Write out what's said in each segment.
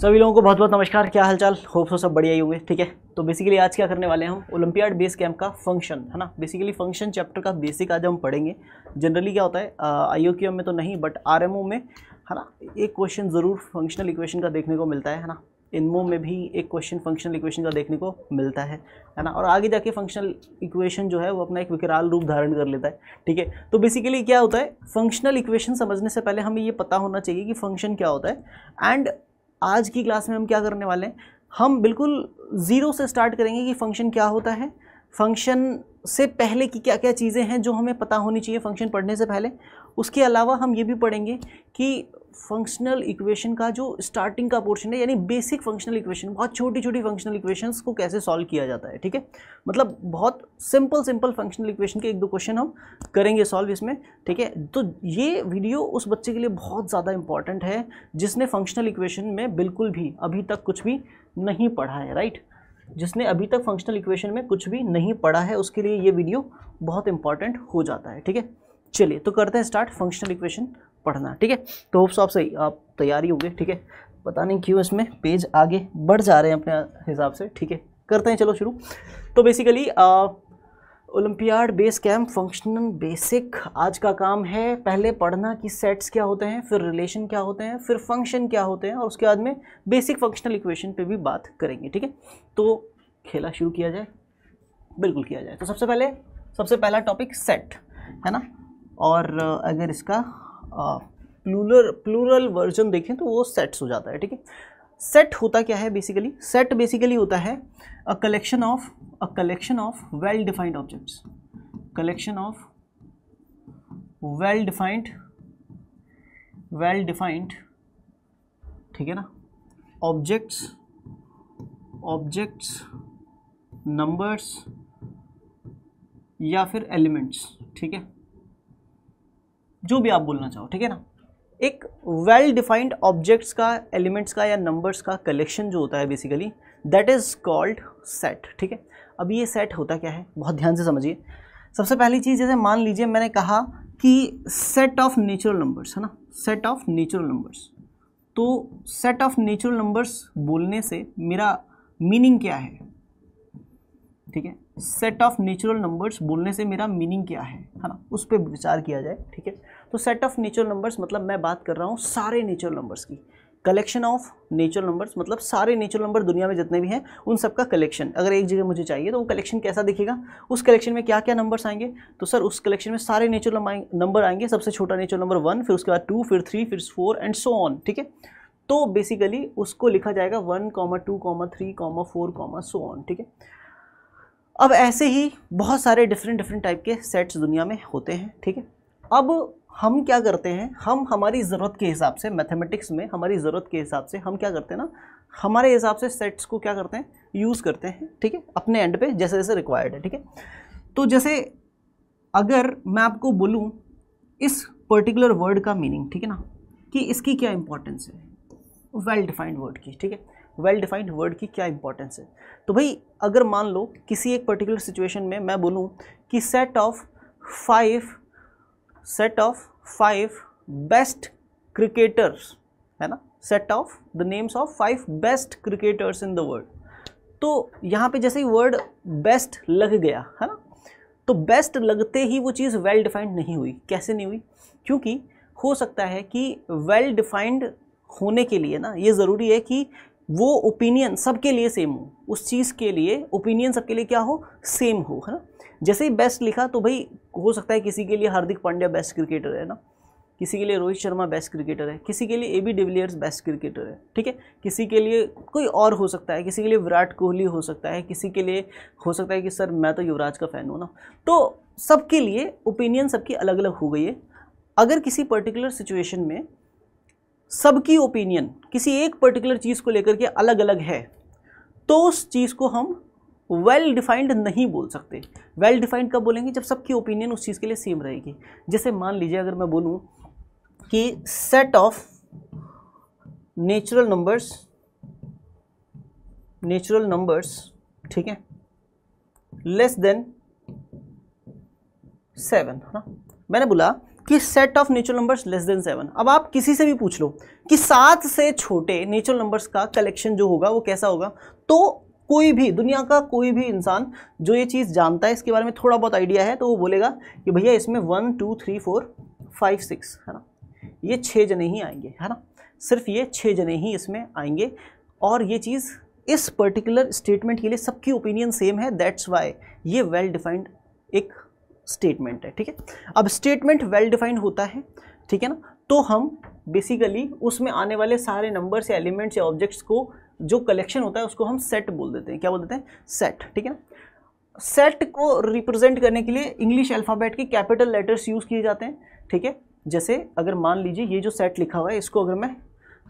सभी लोगों को बहुत बहुत नमस्कार क्या हालचाल होप सो सब बढ़िया ही हुए ठीक है तो बेसिकली आज क्या करने वाले हैं हम ओलंपियाड बेस कैंप का फंक्शन है ना बेसिकली फंक्शन चैप्टर का बेसिक आज हम पढ़ेंगे जनरली क्या होता है आई ओ में तो नहीं बट आर में है ना एक क्वेश्चन ज़रूर फंक्शनल इक्वेशन का देखने को मिलता है है ना इनमो में भी एक क्वेश्चन फंक्शनल इक्वेशन का देखने को मिलता है है ना और आगे जाके फंक्शनल इक्वेशन जो है वो अपना एक विकराल रूप धारण कर लेता है ठीक है तो बेसिकली क्या होता है फंक्शनल इक्वेशन समझने से पहले हमें ये पता होना चाहिए कि फंक्शन क्या होता है एंड आज की क्लास में हम क्या करने वाले हैं हम बिल्कुल ज़ीरो से स्टार्ट करेंगे कि फंक्शन क्या होता है फंक्शन से पहले की क्या क्या चीज़ें हैं जो हमें पता होनी चाहिए फंक्शन पढ़ने से पहले उसके अलावा हम ये भी पढ़ेंगे कि फंक्शनल इक्वेशन का जो स्टार्टिंग का पोर्शन है यानी बेसिक फंक्शनल इक्वेशन बहुत छोटी छोटी फंक्शनल इक्वेशंस को कैसे सॉल्व किया जाता है ठीक है मतलब बहुत सिंपल सिंपल फंक्शनल इक्वेशन के एक दो क्वेश्चन हम करेंगे सॉल्व इसमें ठीक है तो ये वीडियो उस बच्चे के लिए बहुत ज़्यादा इंपॉर्टेंट है जिसने फंक्शनल इक्वेशन में बिल्कुल भी अभी तक कुछ भी नहीं पढ़ा है राइट जिसने अभी तक फंक्शनल इक्वेशन में कुछ भी नहीं पढ़ा है उसके लिए ये वीडियो बहुत इंपॉर्टेंट हो जाता है ठीक है चलिए तो करते हैं स्टार्ट फंक्शनल इक्वेशन पढ़ना ठीक है तो होप्स आप सही आप तैयारी हो गए ठीक है पता नहीं क्यों इसमें पेज आगे बढ़ जा रहे हैं अपने हिसाब से ठीक है करते हैं चलो शुरू तो basically Olympiad base camp functional basic आज का काम है पहले पढ़ना कि सेट्स क्या होते हैं फिर रिलेशन क्या होते हैं फिर फंक्शन क्या होते हैं और उसके बाद में बेसिक फंक्शनल इक्वेशन पे भी बात करेंगे ठीक है तो खेला शुरू किया जाए बिल्कुल किया जाए तो सबसे पहले सबसे पहला टॉपिक सेट है ना और अगर इसका प्लूलर प्लूरल वर्जन देखें तो वो सेट्स हो जाता है ठीक है सेट होता क्या है बेसिकली सेट बेसिकली होता है a collection of a collection of well defined objects collection of well defined well defined ठीक है ना ऑब्जेक्ट्स ऑब्जेक्ट्स नंबर्स या फिर एलिमेंट्स ठीक है जो भी आप बोलना चाहो ठीक है ना एक वेल डिफाइंड ऑब्जेक्ट्स का एलिमेंट्स का या नंबर्स का कलेक्शन जो होता है basically that is called set ठीक है अब ये सेट होता क्या है बहुत ध्यान से समझिए सबसे पहली चीज़ जैसे मान लीजिए मैंने कहा कि सेट ऑफ नेचुरल नंबर्स है ना सेट ऑफ नेचुरल नंबर्स तो सेट ऑफ नेचुरल नंबर्स बोलने से मेरा मीनिंग क्या है ठीक है सेट ऑफ नेचुरल नंबर्स बोलने से मेरा मीनिंग क्या है है ना उस पर विचार किया जाए ठीक है तो सेट ऑफ नेचुरल नंबर्स मतलब मैं बात कर रहा हूँ सारे नेचुरल नंबर्स की कलेक्शन ऑफ नेचुरल नंबर्स मतलब सारे नेचुरल नंबर दुनिया में जितने भी हैं उन सब का कलेक्शन अगर एक जगह मुझे चाहिए तो वो कलेक्शन कैसा दिखेगा उस कलेक्शन में क्या क्या नंबर्स आएंगे तो सर उस कलेक्शन में सारे नेचुरल नंबर आएंगे सबसे छोटा नेचुरल नंबर वन फिर उसके बाद टू फिर थ्री फिर फोर एंड सो ऑन ठीक है तो बेसिकली उसको लिखा जाएगा one comma two comma three comma four comma so on ठीक है अब ऐसे ही बहुत सारे डिफरेंट डिफरेंट टाइप के सेट्स दुनिया में होते हैं ठीक है अब हम क्या करते हैं हम हमारी ज़रूरत के हिसाब से मैथमेटिक्स में हमारी ज़रूरत के हिसाब से हम क्या करते हैं ना हमारे हिसाब से सेट्स को क्या करते हैं यूज़ करते हैं ठीक है अपने एंड पे जैसे जैसे रिक्वायर्ड है ठीक है तो जैसे अगर मैं आपको बोलूँ इस पर्टिकुलर वर्ड का मीनिंग ठीक है ना कि इसकी क्या इंपॉर्टेंस है वेल डिफाइंड वर्ड की ठीक है वेल डिफाइंड वर्ड की क्या इंपॉर्टेंस है तो भाई अगर मान लो किसी एक पर्टिकुलर सिचुएशन में मैं बोलूँ कि set of five set of five best cricketers है ना set of the names of five best cricketers in the world तो यहाँ पे जैसे ही वर्ड बेस्ट लग गया है ना तो बेस्ट लगते ही वो चीज़ वेल डिफाइंड नहीं हुई कैसे नहीं हुई क्योंकि हो सकता है कि वेल well डिफाइंड होने के लिए ना ये ज़रूरी है कि वो ओपिनियन सबके लिए सेम हो उस चीज़ के लिए ओपिनियन सबके लिए क्या हो सेम हो है ना जैसे ही बेस्ट लिखा तो भाई हो सकता है किसी के लिए हार्दिक पांड्या बेस्ट क्रिकेटर है ना किसी के लिए रोहित शर्मा बेस्ट क्रिकेटर है किसी के लिए A B de Villiers best cricketer है ठीक है किसी के लिए कोई और हो सकता है किसी के लिए विराट कोहली हो सकता है किसी के लिए हो सकता है कि सर मैं तो युवराज का फ़ैन हूँ ना तो सबके लिए ओपिनियन सबकी अलग अलग हो गई है अगर किसी पर्टिकुलर सिचुएशन में सबकी ओपिनियन किसी एक पर्टिकुलर चीज़ को लेकर के अलग अलग है तो उस चीज़ को हम वेल well डिफाइंड नहीं बोल सकते वेल well डिफाइंड कब बोलेंगे जब सबकी ओपिनियन उस चीज़ के लिए सेम रहेगी जैसे मान लीजिए अगर मैं बोलूँ कि set of natural numbers natural numbers ठीक है लेस देन सेवन है ना मैंने बोला कि set of natural numbers less than seven अब आप किसी से भी पूछ लो कि सात से छोटे नेचुरल नंबर्स का कलेक्शन जो होगा वो कैसा होगा तो कोई भी दुनिया का कोई भी इंसान जो ये चीज़ जानता है इसके बारे में थोड़ा बहुत आइडिया है तो वो बोलेगा कि भैया इसमें one two three four five six है ना ये छः जने ही आएंगे है ना सिर्फ ये छः जने ही इसमें आएंगे और ये चीज़ इस पर्टिकुलर स्टेटमेंट के लिए सबकी ओपिनियन सेम है दैट्स वाई ये वेल well डिफाइंड एक स्टेटमेंट है ठीक है अब स्टेटमेंट वेल डिफाइंड होता है ठीक है ना तो हम बेसिकली उसमें आने वाले सारे नंबर्स या एलिमेंट्स या ऑब्जेक्ट्स को जो कलेक्शन होता है उसको हम सेट बोल देते हैं क्या बोल देते हैं सेट ठीक है सेट को रिप्रेजेंट करने के लिए इंग्लिश अल्फ़ाबेट के कैपिटल लेटर्स यूज़ किए जाते हैं ठीक है जैसे अगर मान लीजिए ये जो सेट लिखा हुआ है इसको अगर मैं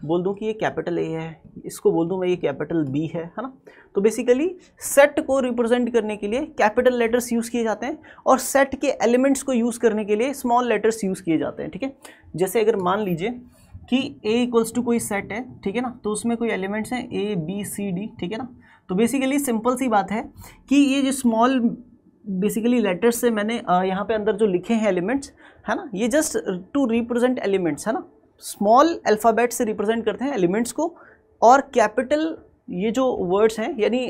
बोल दूं कि ये कैपिटल ए है इसको बोल दूं मैं ये कैपिटल बी है है ना तो बेसिकली सेट को रिप्रेजेंट करने के लिए कैपिटल लेटर्स यूज़ किए जाते हैं और सेट के एलिमेंट्स को यूज़ करने के लिए स्मॉल लेटर्स यूज़ किए जाते हैं ठीक है जैसे अगर मान लीजिए कि ए इक्वल्स टू कोई सेट है ठीक है ना तो उसमें कोई एलिमेंट्स हैं ए बी सी डी ठीक है ना तो बेसिकली सिंपल सी बात है कि ये जो स्मॉल बेसिकली लेटर्स से मैंने यहाँ पे अंदर जो लिखे हैं एलिमेंट्स है ना ये जस्ट टू रिप्रेजेंट एलिमेंट्स है ना स्मॉल अल्फ़ाबेट से रिप्रेजेंट करते हैं एलिमेंट्स को और कैपिटल ये जो वर्ड्स हैं यानी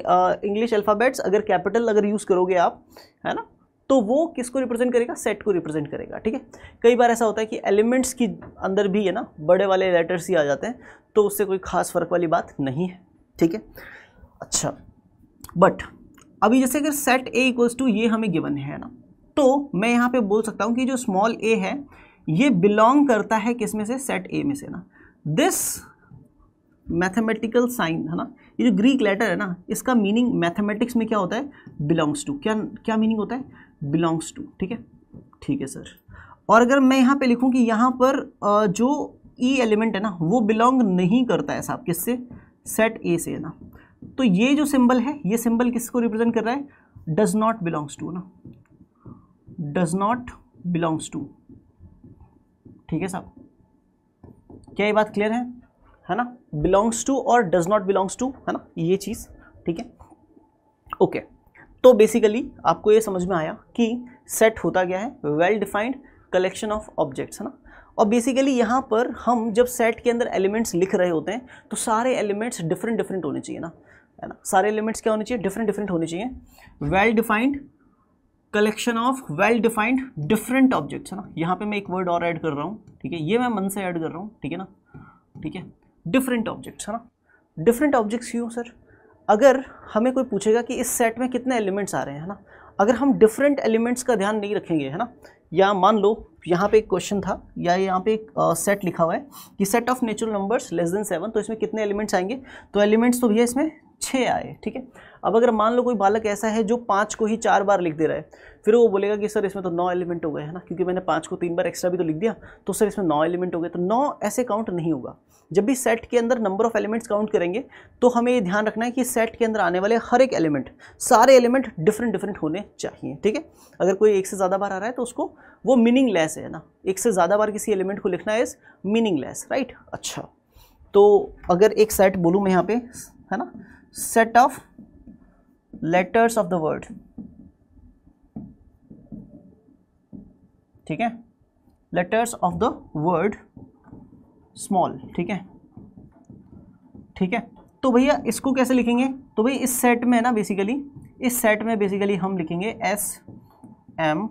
इंग्लिश अल्फ़ाबेट्स अगर कैपिटल अगर यूज़ करोगे आप है ना तो वो किसको रिप्रेजेंट करेगा सेट को रिप्रेजेंट करेगा ठीक है कई बार ऐसा होता है कि एलिमेंट्स के अंदर भी है ना बड़े वाले लेटर्स ही आ जाते हैं तो उससे कोई खास फ़र्क वाली बात नहीं है ठीक है अच्छा बट अभी जैसे अगर सेट ए इक्वल्स टू ये हमें गिवन है ना तो मैं यहाँ पे बोल सकता हूँ कि जो स्मॉल ए है ये बिलोंग करता है किस में से सेट ए में से ना दिस मैथमेटिकल साइन है ना ये जो ग्रीक लेटर है ना इसका मीनिंग मैथमेटिक्स में क्या होता है बिलोंग्स टू क्या क्या मीनिंग होता है बिलोंग्स टू ठीक है ठीक है सर और अगर मैं यहाँ पे लिखूँ कि यहाँ पर जो ई e एलिमेंट है ना वो बिलोंग नहीं करता है साहब किससे सेट ए से है ना तो ये जो सिंबल है ये सिंबल किसको रिप्रेजेंट कर रहा है डज नॉट बिलोंग्स टू ना डज नॉट बिलोंग्स टू ठीक है साहब क्या ये बात क्लियर है है ना बिलोंग्स टू और डज नॉट बिलोंग्स टू है ना ये चीज़ ठीक है ओके okay. तो बेसिकली आपको ये समझ में आया कि सेट होता क्या है well defined collection of objects है ना और बेसिकली यहाँ पर हम जब सेट के अंदर एलिमेंट्स लिख रहे होते हैं तो सारे एलिमेंट्स डिफरेंट डिफरेंट होने चाहिए ना है ना सारे एलिमेंट्स क्या होने चाहिए डिफरेंट डिफरेंट होने चाहिए well defined collection of well defined different objects है ना यहाँ पे मैं एक वर्ड और ऐड कर रहा हूँ ठीक है ये मैं मन से ऐड कर रहा हूँ ठीक है ना ठीक है डिफरेंट ऑब्जेक्ट्स है ना डिफरेंट ऑब्जेक्ट्स क्यों सर अगर हमें कोई पूछेगा कि इस सेट में कितने एलिमेंट्स आ रहे हैं है ना अगर हम डिफरेंट एलिमेंट्स का ध्यान नहीं रखेंगे है ना या मान लो यहाँ पे एक क्वेश्चन था या यहाँ पे एक सेट लिखा हुआ है कि set of natural numbers less than seven तो इसमें कितने एलिमेंट्स आएंगे तो एलिमेंट्स तो भैया इसमें छः आए ठीक है अब अगर मान लो कोई बालक ऐसा है जो पाँच को ही चार बार लिख दे रहा है फिर वो बोलेगा कि सर इसमें तो नौ एलिमेंट हो गए है ना क्योंकि मैंने पाँच को तीन बार एक्स्ट्रा भी तो लिख दिया तो सर इसमें नौ एलिमेंट हो गए तो नौ ऐसे काउंट नहीं होगा जब भी सेट के अंदर नंबर ऑफ एलिमेंट्स काउंट करेंगे तो हमें ये ध्यान रखना है कि सेट के अंदर आने वाले हर एक एलिमेंट सारे एलिमेंट डिफरेंट डिफरेंट होने चाहिए ठीक है अगर कोई एक से ज़्यादा बार आ रहा है तो उसको वो मीनिंग लेस है ना एक से ज़्यादा बार किसी एलिमेंट को लिखना है इज मीनिंग लेस राइट अच्छा तो अगर एक सेट बोलूँ मैं यहाँ पे है ना set of letters of the word ठीक है letters of the word small ठीक है ठीक है तो भैया इसको कैसे लिखेंगे तो भैया इस सेट में ना बेसिकली इस सेट में बेसिकली हम लिखेंगे एस एम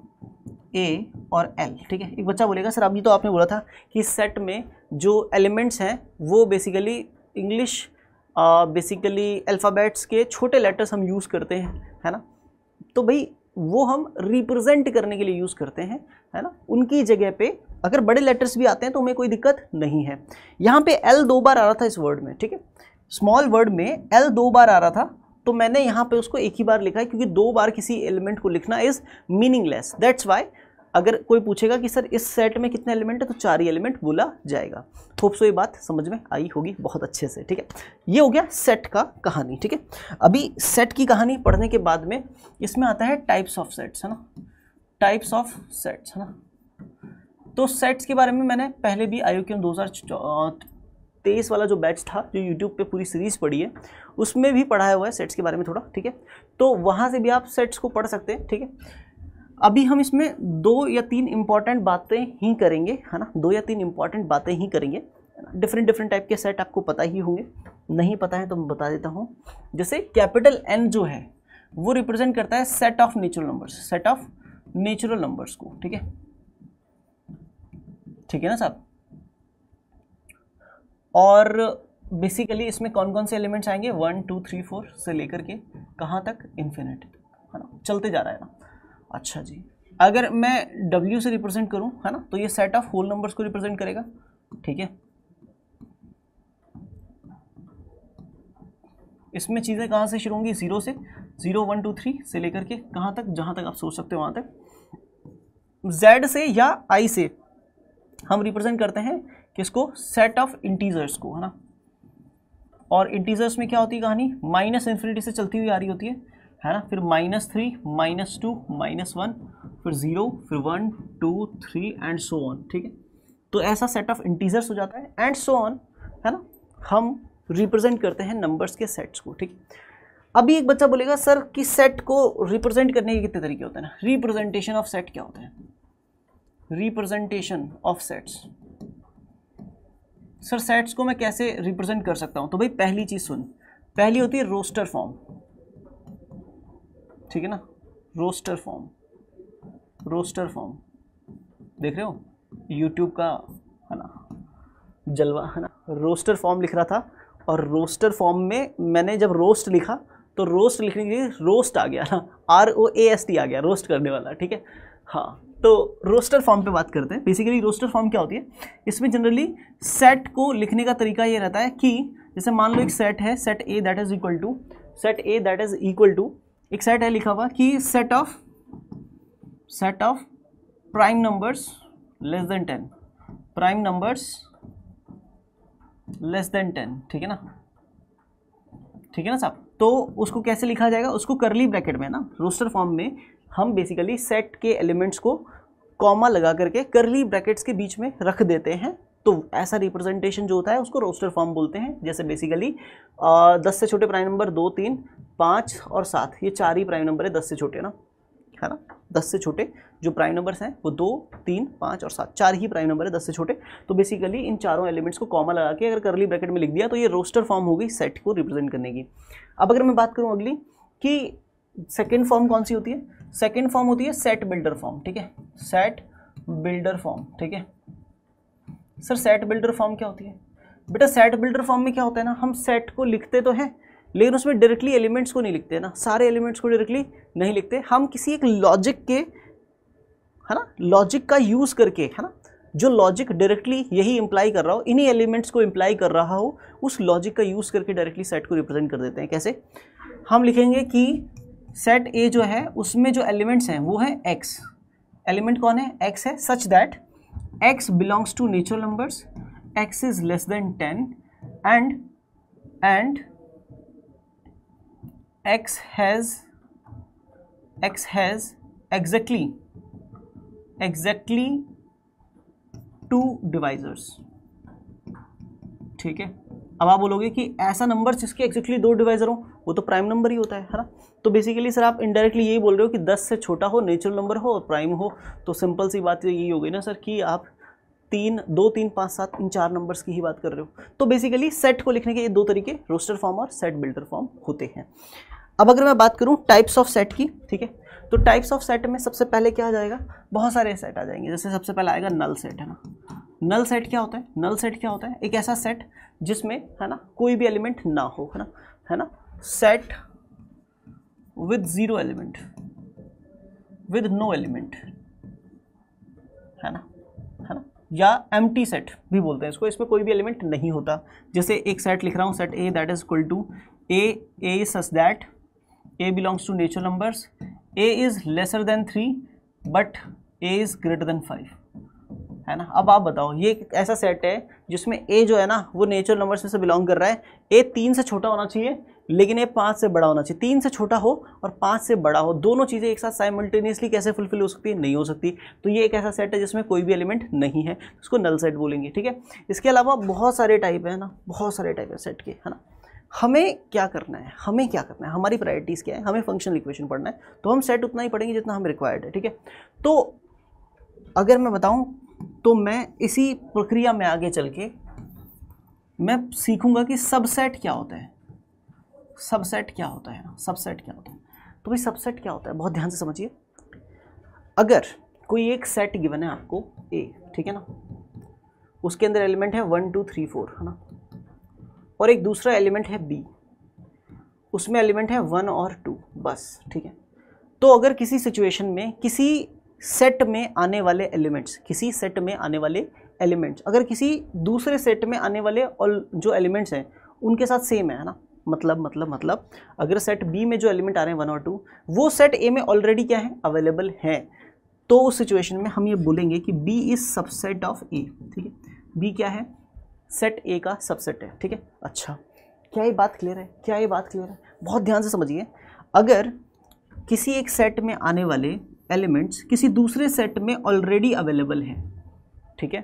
ए और एल ठीक है एक बच्चा बोलेगा सर अभी तो आपने बोला था कि सेट में जो एलिमेंट्स हैं वो बेसिकली इंग्लिश बेसिकली अल्फ़ाबेट्स के छोटे लेटर्स हम यूज़ करते हैं है ना तो भाई वो हम रिप्रेजेंट करने के लिए यूज़ करते हैं है ना उनकी जगह पे अगर बड़े लेटर्स भी आते हैं तो हमें कोई दिक्कत नहीं है यहाँ पे एल दो बार आ रहा था इस वर्ड में ठीक है स्मॉल वर्ड में एल दो बार आ रहा था तो मैंने यहाँ पे उसको एक ही बार लिखा है क्योंकि दो बार किसी एलिमेंट को लिखना इज़ मीनिंगलेस दैट्स वाई अगर कोई पूछेगा कि सर इस सेट में कितने एलिमेंट है तो चार ही एलिमेंट बोला जाएगा होप सो ये बात समझ में आई होगी बहुत अच्छे से ठीक है ये हो गया सेट का कहानी ठीक है अभी सेट की कहानी पढ़ने के बाद में इसमें आता है टाइप्स ऑफ सेट्स है ना टाइप्स ऑफ सेट्स है ना तो सेट्स के बारे में मैंने पहले भी आयु क्यों दो हज़ार तेईस वाला जो बैच था जो यूट्यूब पे पूरी सीरीज़ पढ़ी है उसमें भी पढ़ाया हुआ है सेट्स के बारे में थोड़ा ठीक है तो वहाँ से भी आप सेट्स को पढ़ सकते हैं ठीक है अभी हम इसमें दो या तीन इम्पॉर्टेंट बातें ही करेंगे है ना दो या तीन इम्पॉर्टेंट बातें ही करेंगे डिफरेंट डिफरेंट टाइप के सेट आपको पता ही होंगे नहीं पता है तो मैं बता देता हूँ जैसे कैपिटल एन जो है वो रिप्रेजेंट करता है set of natural numbers set of natural numbers को ठीक है ठीक है ना साहब और बेसिकली इसमें कौन कौन से एलिमेंट्स आएंगे वन टू थ्री फोर से लेकर के कहाँ तक इन्फिनेट है ना चलते जा रहा है ना अच्छा जी अगर मैं W से रिप्रेजेंट करूं है ना तो ये सेट ऑफ होल नंबर्स को रिप्रेजेंट करेगा ठीक है इसमें चीज़ें कहाँ से शुरू होंगी ज़ीरो से ज़ीरो वन टू थ्री से लेकर के कहाँ तक जहाँ तक आप सोच सकते हो वहाँ तक Z से या I से हम रिप्रेजेंट करते हैं किसको सेट ऑफ इंटीजर्स को है ना और इंटीजर्स में क्या होती है कहानी माइनस इन्फिनिटी से चलती हुई आ रही होती है है ना फिर minus three minus two minus one फिर ज़ीरो फिर one two three and so on ठीक है तो ऐसा सेट ऑफ इंटीजर्स हो जाता है एंड सो ऑन है ना हम रिप्रेजेंट करते हैं नंबर्स के सेट्स को ठीक अभी एक बच्चा बोलेगा सर कि सेट को रिप्रेजेंट करने के कितने तरीके होते हैं ना रिप्रेजेंटेशन ऑफ सेट क्या होते हैं representation of sets sir sets को मैं कैसे रिप्रेजेंट कर सकता हूं तो भाई पहली चीज़ सुन पहली होती है रोस्टर फॉर्म ठीक है ना रोस्टर फॉर्म रोस्टर फॉर्म देख रहे हो यूट्यूब का है ना जलवा है ना रोस्टर फॉर्म लिख रहा था और रोस्टर फॉर्म में मैंने जब रोस्ट लिखा तो रोस्ट लिखने के लिए रोस्ट आ गया ना R O A S T आ गया रोस्ट करने वाला ठीक है हाँ तो रोस्टर फॉर्म पे बात करते हैं बेसिकली रोस्टर फॉर्म क्या होती है इसमें जनरली सेट को लिखने का तरीका ये रहता है कि जैसे मान लो एक सेट है set A that is equal to set A that is equal to एक सेट है लिखा हुआ कि set of set of prime numbers less than ten prime numbers less than ten ठीक है ना ठीक है ना साहब तो उसको कैसे लिखा जाएगा उसको करली ब्रैकेट में ना रोस्टर फॉर्म में हम बेसिकली सेट के एलिमेंट्स को कॉमा लगा करके करली ब्रैकेट्स के बीच में रख देते हैं तो ऐसा रिप्रेजेंटेशन जो होता है उसको रोस्टर फॉर्म बोलते हैं जैसे बेसिकली दस से छोटे प्राइम नंबर दो तीन पाँच और सात ये चार ही प्राइम नंबर है दस से छोटे ना है ना दस से छोटे जो प्राइम नंबर्स हैं वो दो तीन पाँच और सात चार ही प्राइम नंबर है दस से छोटे तो बेसिकली इन चारों एलिमेंट्स को कॉमा लगा के अगर करली ब्रैकेट में लिख दिया तो ये रोस्टर फॉर्म हो गई सेट को रिप्रेजेंट करने की अब अगर मैं बात करूँ अगली कि सेकेंड फॉर्म कौन सी होती है सेकेंड फॉर्म होती है सेट बिल्डर फॉर्म ठीक है सेट बिल्डर फॉर्म ठीक है सर सेट बिल्डर फॉर्म क्या होती है बेटा सेट बिल्डर फॉर्म में क्या होता है ना हम सेट को लिखते तो हैं लेकिन उसमें डायरेक्टली एलिमेंट्स को नहीं लिखते ना सारे एलिमेंट्स को डायरेक्टली नहीं लिखते हम किसी एक लॉजिक के है ना लॉजिक का यूज़ करके है ना जो लॉजिक डायरेक्टली यही इम्प्लाई कर रहा हो इन्हीं एलिमेंट्स को इम्प्लाई कर रहा हो उस लॉजिक का यूज़ करके डायरेक्टली सेट को रिप्रेजेंट कर देते हैं कैसे हम लिखेंगे कि सेट ए जो है उसमें जो एलिमेंट्स हैं वो है एक्स एलिमेंट कौन है एक्स है such that x belongs to natural numbers x is less than ten and and x has x has exactly exactly two divisors ठीक है अब आप बोलोगे कि ऐसा नंबर जिसके एक्जैक्टली दो डिवाइजर हो वो तो प्राइम नंबर ही होता है है ना तो बेसिकली सर आप इनडायरेक्टली यही बोल रहे हो कि 10 से छोटा हो नेचुरल नंबर हो और प्राइम हो तो सिंपल सी बात यही हो गई ना सर कि आप तीन दो तीन पाँच सात इन चार नंबर्स की ही बात कर रहे हो तो बेसिकली सेट को लिखने के ये दो तरीके रोस्टर फॉर्म और सेट बिल्डर फॉर्म होते हैं अब अगर मैं बात करूँ टाइप्स ऑफ सेट की ठीक है तो टाइप्स ऑफ सेट में सबसे पहले क्या आ जाएगा बहुत सारे सेट आ जाएंगे जैसे सबसे पहले आएगा नल सेट है ना नल सेट क्या होता है नल सेट क्या होता है एक ऐसा सेट जिसमें है ना कोई भी एलिमेंट ना हो है ना है ना set with zero element with no element है ना है ना या एम सेट भी बोलते हैं इसको इसमें कोई भी एलिमेंट नहीं होता जैसे एक सेट लिख रहा हूँ set A that is equal to A A such that A belongs to natural numbers A is lesser than three but A is greater than five है ना अब आप बताओ ये एक ऐसा सेट है जिसमें ए जो है ना वो नेचुरल नंबर्स में से बिलोंग कर रहा है ए तीन से छोटा होना चाहिए लेकिन ए पाँच से बड़ा होना चाहिए तीन से छोटा हो और पाँच से बड़ा हो दोनों चीज़ें एक साथ साइमल्टेनियसली कैसे फुलफिल हो सकती है नहीं हो सकती तो ये एक ऐसा सेट है जिसमें कोई भी एलिमेंट नहीं है उसको नल सेट बोलेंगे ठीक है इसके अलावा बहुत सारे टाइप है ना बहुत सारे टाइप है सेट के है ना हमें क्या करना है हमें क्या करना है हमारी प्रायोरिटीज़ क्या है हमें फंक्शनल इक्वेशन पढ़ना है तो हम सेट उतना ही पढ़ेंगे जितना हमें रिक्वायर्ड है ठीक है तो अगर मैं बताऊं तो मैं इसी प्रक्रिया में आगे चल के मैं सीखूंगा कि सबसेट क्या होता है सबसेट क्या होता है सबसेट क्या होता है तो भाई सबसेट क्या होता है बहुत ध्यान से समझिए अगर कोई एक सेट गिवन है आपको ए ठीक है ना उसके अंदर एलिमेंट है वन टू थ्री फोर है ना और एक दूसरा एलिमेंट है बी उसमें एलिमेंट है वन और टू बस ठीक है तो अगर किसी सिचुएशन में किसी सेट में आने वाले एलिमेंट्स किसी सेट में आने वाले एलिमेंट्स अगर किसी दूसरे सेट में आने वाले और जो एलिमेंट्स हैं उनके साथ सेम है ना मतलब मतलब मतलब अगर सेट बी में जो एलिमेंट आ रहे हैं वन और टू वो सेट ए में ऑलरेडी क्या है अवेलेबल है तो उस सिचुएशन में हम ये बोलेंगे कि B is subset of A ठीक है बी क्या है सेट ए का सबसेट है ठीक है अच्छा क्या ये बात क्लियर है क्या ये बात क्लियर है बहुत ध्यान से समझिए अगर किसी एक सेट में आने वाले एलिमेंट्स किसी दूसरे सेट में ऑलरेडी अवेलेबल हैं ठीक है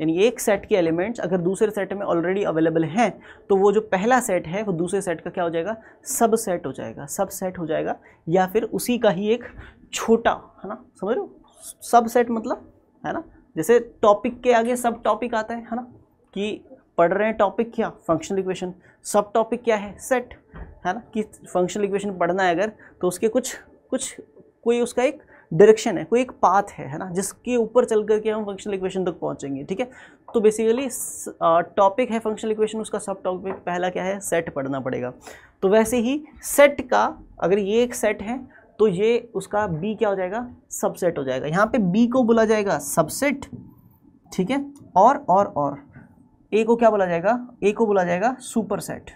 यानी एक सेट के एलिमेंट्स अगर दूसरे सेट में ऑलरेडी अवेलेबल हैं तो वो जो पहला सेट है वो दूसरे सेट का क्या हो जाएगा सब सेट हो जाएगा सब सेट हो जाएगा या फिर उसी का ही एक छोटा है ना समझ लो सब सेट मतलब है ना जैसे टॉपिक के आगे सब टॉपिक आता है है ना कि पढ़ रहे हैं टॉपिक क्या फंक्शनल इक्वेशन सब टॉपिक क्या है सेट है ना कि फंक्शनल इक्वेशन पढ़ना है अगर तो उसके कुछ कुछ कोई उसका एक डायरेक्शन है कोई एक पाथ है है ना जिसके ऊपर चल करके हम फंक्शनल इक्वेशन तक पहुंचेंगे ठीक है तो बेसिकली टॉपिक है फंक्शनल इक्वेशन उसका सब टॉपिक पहला क्या है सेट पढ़ना पड़ेगा तो वैसे ही सेट का अगर ये एक सेट है तो ये उसका बी क्या हो जाएगा सबसेट हो जाएगा यहाँ पे बी को बोला जाएगा सबसेट ठीक है और और और ए को क्या बोला जाएगा ए को बोला जाएगा सुपर सेट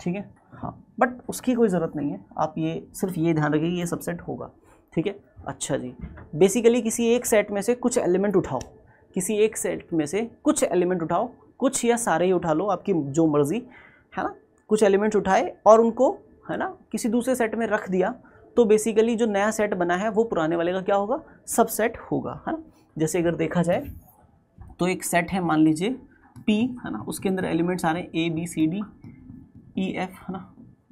ठीक है हाँ बट उसकी कोई ज़रूरत नहीं है आप ये सिर्फ ये ध्यान रखिए ये सबसेट होगा ठीक है अच्छा जी बेसिकली किसी एक सेट में से कुछ एलिमेंट उठाओ किसी एक सेट में से कुछ एलिमेंट उठाओ कुछ या सारे ही उठा लो आपकी जो मर्ज़ी है ना कुछ एलिमेंट उठाए और उनको है ना किसी दूसरे सेट में रख दिया तो बेसिकली जो नया सेट बना है वो पुराने वाले का क्या होगा सबसेट होगा है ना जैसे अगर देखा जाए तो एक सेट है मान लीजिए पी है ना उसके अंदर एलिमेंट्स आ रहे हैं A B C D E F है ना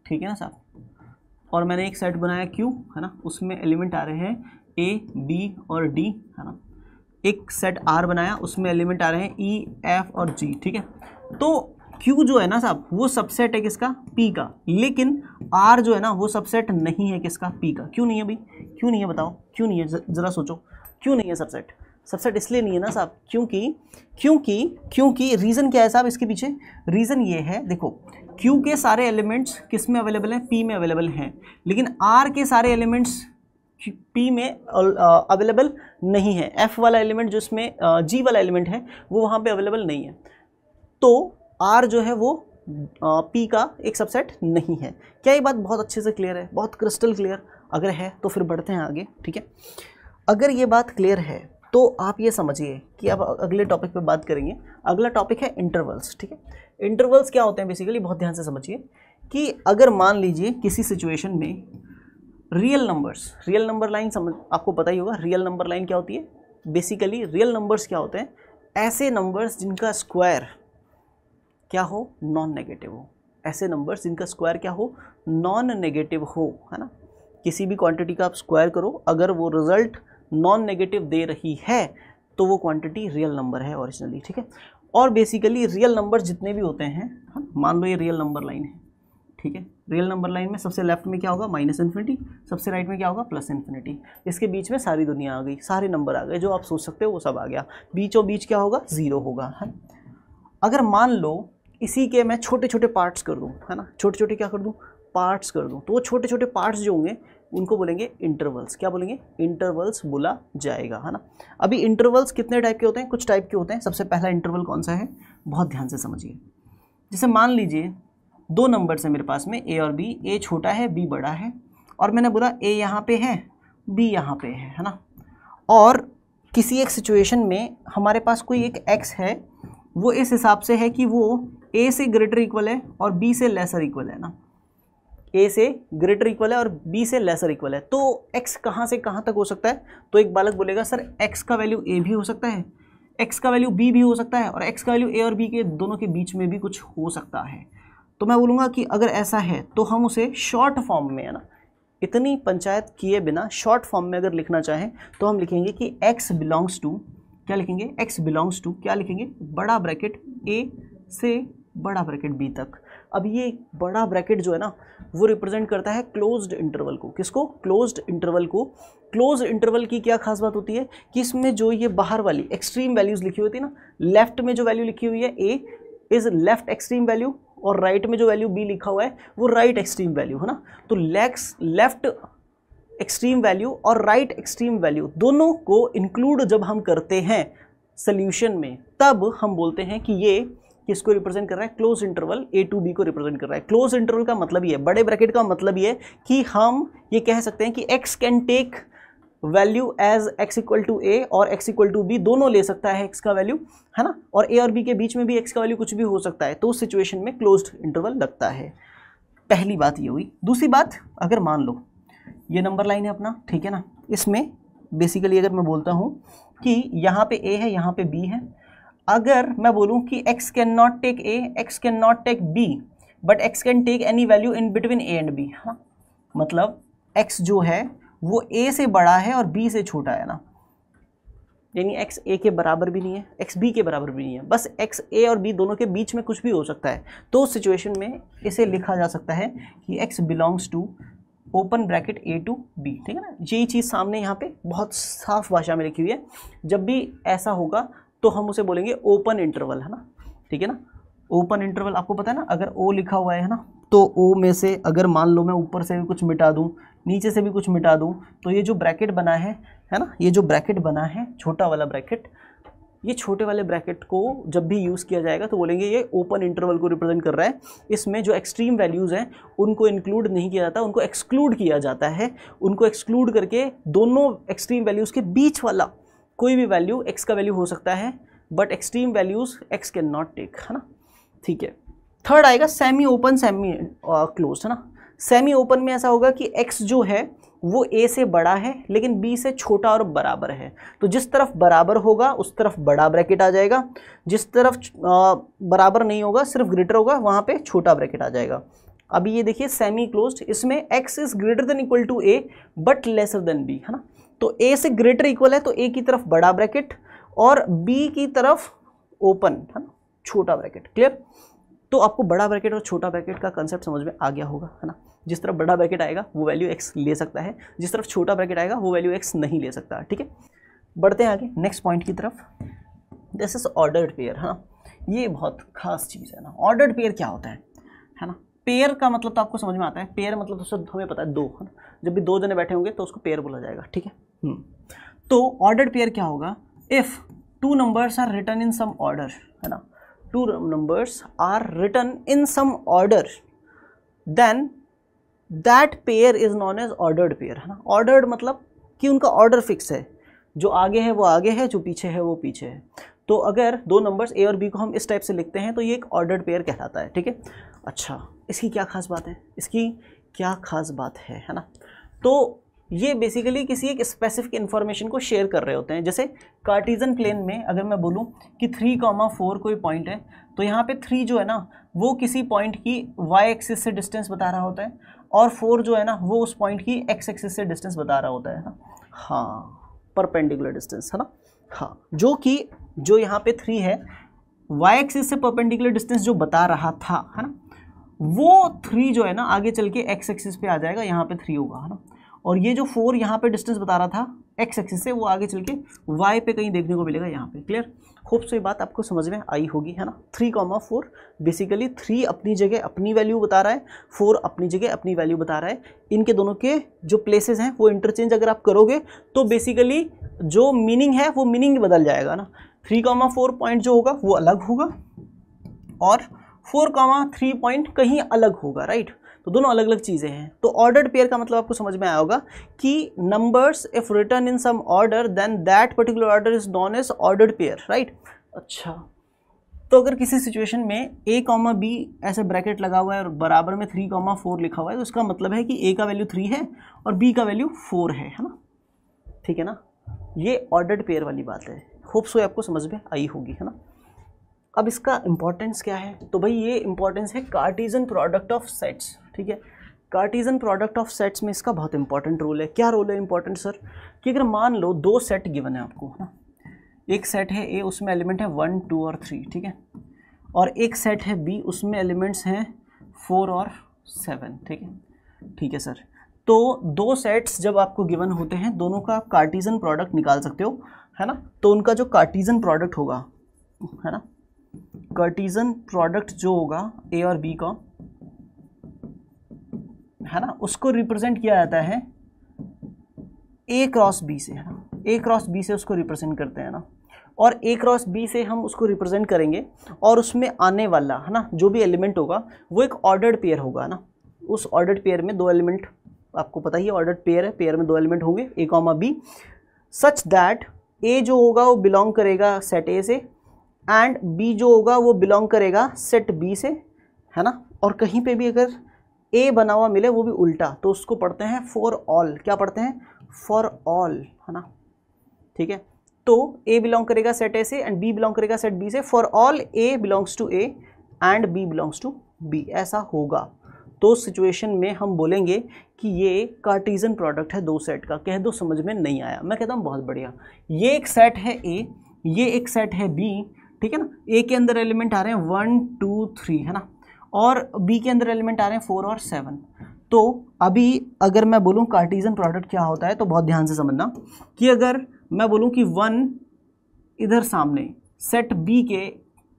ठीक है ना साहब और मैंने एक सेट बनाया क्यू है ना उसमें एलिमेंट आ रहे हैं ए बी और डी है ना एक सेट आर बनाया उसमें एलिमेंट आ रहे हैं ई e, एफ और जी ठीक है तो क्यू जो है ना साहब वो सबसेट है किसका पी का लेकिन आर जो है ना वो सबसेट नहीं है किसका पी का क्यों नहीं है भाई क्यों नहीं है बताओ क्यों नहीं है जरा सोचो क्यों नहीं है सबसेट सबसेट इसलिए नहीं है ना साहब क्योंकि क्योंकि क्योंकि रीज़न क्या है साहब इसके पीछे रीज़न ये है देखो क्यू के सारे एलिमेंट्स किस में अवेलेबल हैं पी में अवेलेबल हैं लेकिन आर के सारे एलिमेंट्स पी में अवेलेबल नहीं है एफ वाला एलिमेंट जो इसमें जी वाला एलिमेंट है वो वहाँ पे अवेलेबल नहीं है तो आर जो है वो पी का एक सबसेट नहीं है क्या ये बात बहुत अच्छे से क्लियर है बहुत क्रिस्टल क्लियर अगर है तो फिर बढ़ते हैं आगे ठीक है अगर ये बात क्लियर है तो आप ये समझिए कि अब अगले टॉपिक पे बात करेंगे अगला टॉपिक है इंटरवल्स ठीक है इंटरवल्स क्या होते हैं बेसिकली बहुत ध्यान से समझिए कि अगर मान लीजिए किसी सिचुएशन में real numbers real number line समझ आपको पता ही होगा रियल नंबर लाइन क्या होती है बेसिकली रियल नंबर्स क्या होते हैं ऐसे नंबर्स जिनका स्क्वायर क्या हो नॉन नेगेटिव हो ऐसे नंबर्स जिनका स्क्वायर क्या हो नॉन नेगेटिव हो है ना किसी भी क्वांटिटी का आप स्क्वायर करो अगर वो रिजल्ट नॉन नेगेटिव दे रही है तो वो क्वांटिटी रियल नंबर है ओरिजिनली ठीक है और बेसिकली रियल नंबर जितने भी होते हैं हाँ, मान लो ये रियल नंबर लाइन है ठीक है रियल नंबर लाइन में सबसे लेफ्ट में क्या होगा माइनस इन्फिनिटी सबसे राइट में क्या होगा प्लस इन्फिनिटी इसके बीच में सारी दुनिया आ गई सारे नंबर आ गए जो आप सोच सकते हो वो सब आ गया बीचों बीच क्या होगा ज़ीरो होगा है हाँ। अगर मान लो इसी के मैं छोटे छोटे पार्ट्स कर दूँ है ना छोटे छोटे क्या कर दूँ पार्ट्स कर दूँ तो वो छोटे छोटे पार्ट्स जो होंगे उनको बोलेंगे इंटरवल्स क्या बोलेंगे इंटरवल्स बोला जाएगा है ना अभी इंटरवल्स कितने टाइप के होते हैं कुछ टाइप के होते हैं सबसे पहला इंटरवल कौन सा है बहुत ध्यान से समझिए जैसे मान लीजिए दो नंबर से मेरे पास में ए और बी ए छोटा है बी बड़ा है और मैंने बोला ए यहाँ पे है बी यहाँ पे है है ना और किसी एक सिचुएशन में हमारे पास कोई एक एक्स है वो इस हिसाब से है कि वो ए से ग्रेटर इक्वल है और बी से लेसर इक्वल है ना ए से ग्रेटर इक्वल है और बी से लेसर इक्वल है तो एक्स कहाँ से कहाँ तक हो सकता है तो एक बालक बोलेगा सर एक्स का वैल्यू ए भी हो सकता है एक्स का वैल्यू बी भी हो सकता है और एक्स का वैल्यू ए और बी के दोनों के बीच में भी कुछ हो सकता है तो मैं बोलूँगा कि अगर ऐसा है तो हम उसे शॉर्ट फॉर्म में है ना इतनी पंचायत किए बिना शॉर्ट फॉर्म में अगर लिखना चाहें तो हम लिखेंगे कि एक्स बिलोंग्स टू क्या लिखेंगे एक्स बिलोंग्स टू क्या लिखेंगे बड़ा ब्रैकेट ए से बड़ा ब्रैकेट बी तक अब ये बड़ा ब्रैकेट जो है ना वो रिप्रेजेंट करता है क्लोज्ड इंटरवल को किसको क्लोज्ड इंटरवल को क्लोज इंटरवल की क्या खास बात होती है कि इसमें जो ये बाहर वाली एक्सट्रीम वैल्यूज़ लिखी हुई थी ना लेफ्ट में जो वैल्यू लिखी हुई है A is left extreme value और राइट right में जो वैल्यू बी लिखा हुआ है वो राइट एक्सट्रीम वैल्यू है ना तो लेक्स लेफ्ट एक्सट्रीम वैल्यू और राइट एक्सट्रीम वैल्यू दोनों को इंक्लूड जब हम करते हैं सल्यूशन में तब हम बोलते हैं कि ये किसको रिप्रेजेंट कर रहा है close interval A to B को रिप्रेजेंट कर रहा है क्लोज इंटरवल का मतलब ये बड़े ब्रैकेट का मतलब ये कि हम ये कह सकते हैं कि x can take value as x equal to A और एक्स इक्वल टू बी दोनों ले सकता है एक्स का वैल्यू है ना और ए और बी के बीच में भी एक्स का वैल्यू कुछ भी हो सकता है तो उस सिचुएशन में क्लोज इंटरवल लगता है पहली बात ये हुई दूसरी बात अगर मान लो ये नंबर लाइन है अपना ठीक है ना इसमें बेसिकली अगर मैं बोलता हूँ कि यहाँ पे ए है यहाँ पे बी है अगर मैं बोलूँ कि x can not take a, x can not take b, but x can take any value in between a and b, हाँ मतलब x जो है वो a से बड़ा है और b से छोटा है ना यानी x a के बराबर भी नहीं है x b के बराबर भी नहीं है बस x a और b दोनों के बीच में कुछ भी हो सकता है तो उस सिचुएशन में इसे लिखा जा सकता है कि x belongs to open bracket A to B ठीक है ना यही चीज़ सामने यहाँ पे बहुत साफ भाषा में लिखी हुई है जब भी ऐसा होगा तो हम उसे बोलेंगे ओपन इंटरवल है ना ठीक है ना ओपन इंटरवल आपको पता है ना अगर ओ लिखा हुआ है ना तो ओ में से अगर मान लो मैं ऊपर से भी कुछ मिटा दूँ नीचे से भी कुछ मिटा दूँ तो ये जो ब्रैकेट बना है है ना ये जो ब्रैकेट बना है छोटा वाला ब्रैकेट ये छोटे वाले ब्रैकेट को जब भी यूज़ किया जाएगा तो बोलेंगे ये ओपन इंटरवल को रिप्रेजेंट कर रहा है इसमें जो एक्सट्रीम वैल्यूज़ हैं उनको इंक्लूड नहीं किया जाता उनको एक्सक्लूड किया जाता है उनको एक्सक्लूड करके दोनों एक्सट्रीम वैल्यूज़ के बीच वाला कोई भी वैल्यू एक्स का वैल्यू हो सकता है but extreme values x can not take है ना ठीक है थर्ड आएगा सेमी ओपन सेमी क्लोज है ना सेमी ओपन में ऐसा होगा कि एक्स जो है वो ए से बड़ा है लेकिन बी से छोटा और बराबर है तो जिस तरफ बराबर होगा उस तरफ बड़ा ब्रैकेट आ जाएगा जिस तरफ आ, बराबर नहीं होगा सिर्फ ग्रेटर होगा वहाँ पे छोटा ब्रैकेट आ जाएगा अभी ये देखिए सेमी क्लोज्ड इसमें x is greater than equal to A but lesser than B है ना तो ए से ग्रेटर इक्वल है तो ए की तरफ बड़ा ब्रैकेट और बी की तरफ ओपन है ना छोटा ब्रैकेट क्लियर तो आपको बड़ा ब्रैकेट और छोटा ब्रैकेट का कंसेप्ट समझ में आ गया होगा है ना जिस तरफ बड़ा ब्रैकेट आएगा वो वैल्यू एक्स ले सकता है जिस तरफ छोटा ब्रैकेट आएगा वो वैल्यू एक्स नहीं ले सकता ठीक है बढ़ते हैं आगे नेक्स्ट पॉइंट की तरफ दिस इज ऑर्डर्ड पेयर है ना ये बहुत खास चीज़ है ना ऑर्डर्ड पेयर क्या होता है है ना पेयर का मतलब तो आपको समझ में आता है पेयर मतलब तो हमें पता है दो है ना जब भी दो जने बैठे होंगे तो उसको पेयर बोला जाएगा ठीक है हम्म। तो ऑर्डर्ड पेयर क्या होगा if two numbers are written in some order है ना two numbers are written in some order then that pair is known as ordered pair है ना ऑर्डर्ड मतलब कि उनका ऑर्डर फिक्स है जो आगे है वो आगे है जो पीछे है वो पीछे है तो अगर दो नंबर्स ए और बी को हम इस टाइप से लिखते हैं तो ये एक ऑर्डर्ड पेयर कहलाता है ठीक है अच्छा इसकी क्या खास बात है इसकी क्या खास बात है है ना तो ये बेसिकली किसी एक स्पेसिफिक इन्फॉर्मेशन को शेयर कर रहे होते हैं जैसे कार्टिजन प्लेन में अगर मैं बोलूँ कि थ्री कॉमा फोर कोई पॉइंट है तो यहाँ पे थ्री जो है ना वो किसी पॉइंट की वाई एक्सिस से डिस्टेंस बता रहा होता है और फोर जो है ना वो उस पॉइंट की एक्स एक्सिस से डिस्टेंस बता रहा होता है ना हाँ परपेंडिकुलर डिस्टेंस है ना हाँ जो कि जो यहाँ पे थ्री है वाई एक्सिस से परपेंडिकुलर डिस्टेंस जो बता रहा था है ना वो थ्री जो है ना आगे चल के एक्स एक्सिस पे आ जाएगा यहाँ पे थ्री होगा है ना और ये जो फोर यहाँ पे डिस्टेंस बता रहा था एक्स एक्सिस से वो आगे चल के वाई पे कहीं देखने को मिलेगा यहाँ पे क्लियर खूब सो ये बात आपको समझ में आई होगी है ना three comma four basically three अपनी जगह अपनी वैल्यू बता रहा है फोर अपनी जगह अपनी वैल्यू बता रहा है इनके दोनों के जो प्लेसेस हैं वो इंटरचेंज अगर आप करोगे तो बेसिकली जो मीनिंग है वो मीनिंग बदल जाएगा ना थ्री कॉमा फोर पॉइंट जो होगा वो अलग होगा और फोर कॉमा थ्री पॉइंट कहीं अलग होगा राइट right? तो दोनों अलग अलग चीज़ें हैं तो ऑर्डर्ड पेयर का मतलब आपको समझ में आया होगा कि numbers if written in some order then that particular order is known as ordered pair right अच्छा तो अगर किसी सिचुएशन में ए कॉमा बी ऐसे ब्रैकेट लगा हुआ है और बराबर में थ्री कॉमा फोर लिखा हुआ है तो इसका मतलब है कि ए का वैल्यू थ्री है और बी का वैल्यू फोर है है ना ठीक है ना ये ऑर्डर्ड पेयर वाली बात है होप्स वो आपको समझ में आई होगी है ना अब इसका इंपॉर्टेंस क्या है तो भाई ये इंपॉर्टेंस है कार्टिजन प्रोडक्ट ऑफ सेट्स ठीक है कार्टिजन प्रोडक्ट ऑफ सेट्स में इसका बहुत इंपॉर्टेंट रोल है क्या रोल है इंपॉर्टेंट सर कि अगर मान लो दो सेट गिवन है आपको है ना एक सेट है ए उसमें एलिमेंट है वन टू और थ्री ठीक है और एक सेट है बी उसमें एलिमेंट्स हैं फोर और सेवन ठीक है ठीक है सर तो दो सेट्स जब आपको गिवन होते हैं दोनों का आप कार्टिजन प्रोडक्ट निकाल सकते हो है ना तो उनका जो कार्टिजन प्रोडक्ट होगा है ना कार्टिजन प्रोडक्ट जो होगा ए और बी का है ना उसको रिप्रेजेंट किया जाता है ए क्रॉस बी से है ना ए क्रॉस बी से उसको रिप्रेजेंट करते हैं ना और ए क्रॉस बी से हम उसको रिप्रेजेंट करेंगे और उसमें आने वाला है ना जो भी एलिमेंट होगा वो एक ऑर्डर्ड पेयर होगा ना उस ऑर्डर्ड पेयर में दो एलिमेंट आपको पता ही है ऑर्डर्ड पेयर है पेयर में दो एलिमेंट होंगे A comma B such that A जो होगा वो बिलोंग करेगा सेट ए से एंड बी जो होगा वो बिलोंग करेगा सेट बी से है ना और कहीं पे भी अगर ए बना हुआ मिले वो भी उल्टा तो उसको पढ़ते हैं फॉर ऑल क्या पढ़ते हैं फॉर ऑल है ना ठीक है तो ए बिलोंग करेगा सेट ए से एंड बी बिलोंग करेगा सेट बी से for all A belongs to A and B belongs to B ऐसा होगा तो सिचुएशन में हम बोलेंगे कि ये कार्टिजन प्रोडक्ट है दो सेट का कह दो समझ में नहीं आया मैं कहता हूँ बहुत बढ़िया ये एक सेट है ए ये एक सेट है बी ठीक है ना ए के अंदर एलिमेंट आ रहे हैं वन टू थ्री है ना और बी के अंदर एलिमेंट आ रहे हैं फोर और सेवन तो अभी अगर मैं बोलूँ कार्टिजन प्रोडक्ट क्या होता है तो बहुत ध्यान से समझना कि अगर मैं बोलूँ कि वन इधर सामने सेट बी के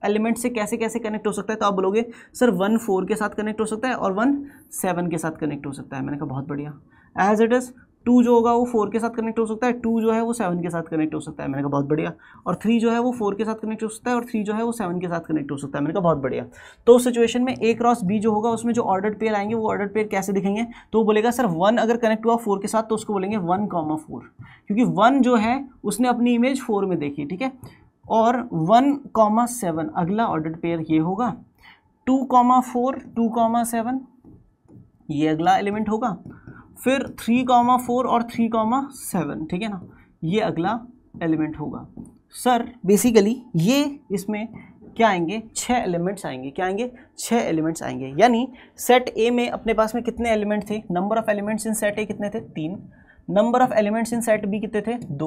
एलिमेंट से कैसे कैसे कनेक्ट हो सकता है तो आप बोलोगे सर वन फोर के साथ कनेक्ट हो सकता है और वन सेवन के साथ कनेक्ट हो सकता है मैंने कहा बहुत बढ़िया एज इट इज़ टू जो होगा वो फोर के साथ कनेक्ट हो सकता है टू जो है वो सेवन के साथ कनेक्ट हो सकता है मैंने कहा बहुत बढ़िया और थ्री जो है वो फोर के साथ कनेक्ट हो सकता है और थ्री जो है वो सेवन के साथ कनेक्ट हो सकता है मैंने कहा बहुत बढ़िया तो उस सिचुएशन में ए क्रॉस बी जो होगा उसमें जो ऑर्डर पेयर आएंगे वो ऑर्डर पेयर कैसे दिखेंगे तो बोलेगा सर वन अगर कनेक्ट हुआ फोर के साथ तो उसको बोलेंगे वन कॉमा फोर क्योंकि वन जो है उसने अपनी इमेज फोर में देखी ठीक है और वन कॉमा सेवन अगला ऑर्डर पेयर ये होगा two comma four two comma seven ये अगला एलिमेंट होगा फिर थ्री कॉमा फोर और थ्री कॉमा सेवन ठीक है ना ये अगला एलिमेंट होगा सर बेसिकली ये इसमें क्या आएंगे छः एलिमेंट्स आएंगे क्या आएंगे छः एलिमेंट्स आएंगे यानी सेट ए में अपने पास में कितने एलिमेंट थे number of elements in set A कितने थे तीन number of elements in set B कितने थे दो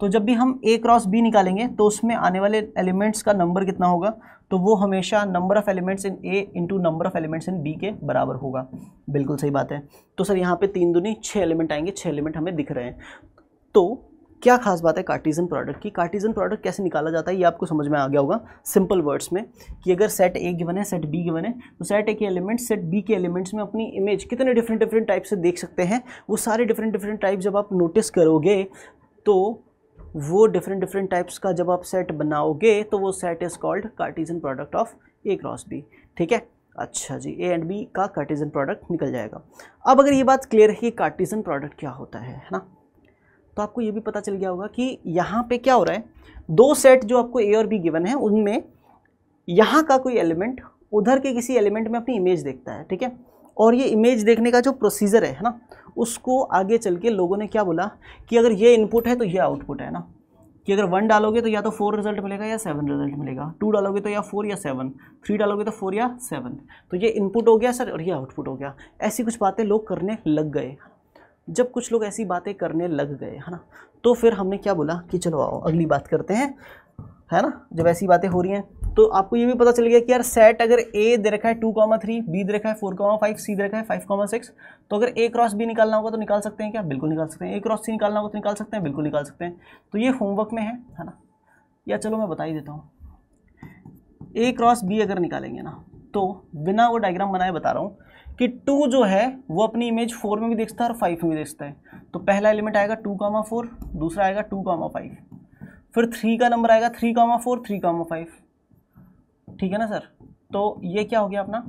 तो जब भी हम ए क्रॉस बी निकालेंगे तो उसमें आने वाले एलिमेंट्स का नंबर कितना होगा तो वो हमेशा number of elements in A into number of elements in B के बराबर होगा बिल्कुल सही बात है तो सर यहाँ पे तीन दुनी छः एलिमेंट आएंगे छः एलिमेंट हमें दिख रहे हैं तो क्या खास बात है कार्टिजन प्रोडक्ट की कार्टिजन प्रोडक्ट कैसे निकाला जाता है ये आपको समझ में आ गया होगा सिंपल वर्ड्स में कि अगर सेट ए गिवन है सेट बी गिवन है तो सेट ए के एलिमेंट्स सेट बी के एलिमेंट्स में अपनी इमेज कितने डिफरेंट डिफरेंट टाइप से देख सकते हैं वो सारे डिफरेंट डिफरेंट टाइप जब आप नोटिस करोगे तो वो डिफरेंट डिफरेंट टाइप्स का जब आप सेट बनाओगे तो वो set is called cartesian product of A cross B ठीक है अच्छा जी ए एंड बी का कार्टिजन प्रोडक्ट निकल जाएगा अब अगर ये बात क्लियर है कि कार्टिजन प्रोडक्ट क्या होता है है ना तो आपको ये भी पता चल गया होगा कि यहाँ पे क्या हो रहा है दो सेट जो आपको ए और बी गिवन है उनमें यहाँ का कोई एलिमेंट उधर के किसी एलिमेंट में अपनी इमेज देखता है ठीक है और ये इमेज देखने का जो प्रोसीजर है ना उसको आगे चल के लोगों ने क्या बोला कि अगर ये इनपुट है तो ये आउटपुट है ना कि अगर वन डालोगे तो या तो फोर रिजल्ट मिलेगा या सेवन रिजल्ट मिलेगा टू डालोगे तो या फोर या सेवन थ्री डालोगे तो फोर या सेवन तो ये इनपुट हो गया सर और ये आउटपुट हो गया ऐसी कुछ बातें लोग करने लग गए जब कुछ लोग ऐसी बातें करने लग गए है ना तो फिर हमने क्या बोला कि चलो आओ अगली बात करते हैं है ना जब ऐसी बातें हो रही हैं तो आपको ये भी पता चल गया कि यार सेट अगर ए दे रखा है टू कॉमा थ्री बी दे रखा है फोर कॉमा फाइव सी दे रखा है फाइव कॉमा सिक्स तो अगर ए क्रॉस बी निकालना होगा तो निकाल सकते हैं क्या बिल्कुल निकाल सकते हैं ए क्रॉस सी निकालना होगा तो निकाल सकते हैं बिल्कुल निकाल सकते हैं तो ये होमवर्क में है है ना या चलो मैं बता ही देता हूँ ए क्रॉस बी अगर निकालेंगे ना तो बिना वो डायग्राम बनाए बता रहा हूँ कि टू जो है वो अपनी इमेज फोर में भी देखता है और फाइव में भी देखता है तो पहला एलिमेंट आएगा टू कामा फोर दूसरा आएगा टू कामा फाइव फिर थ्री का नंबर आएगा three comma four three comma five ठीक है ना सर तो ये क्या हो गया अपना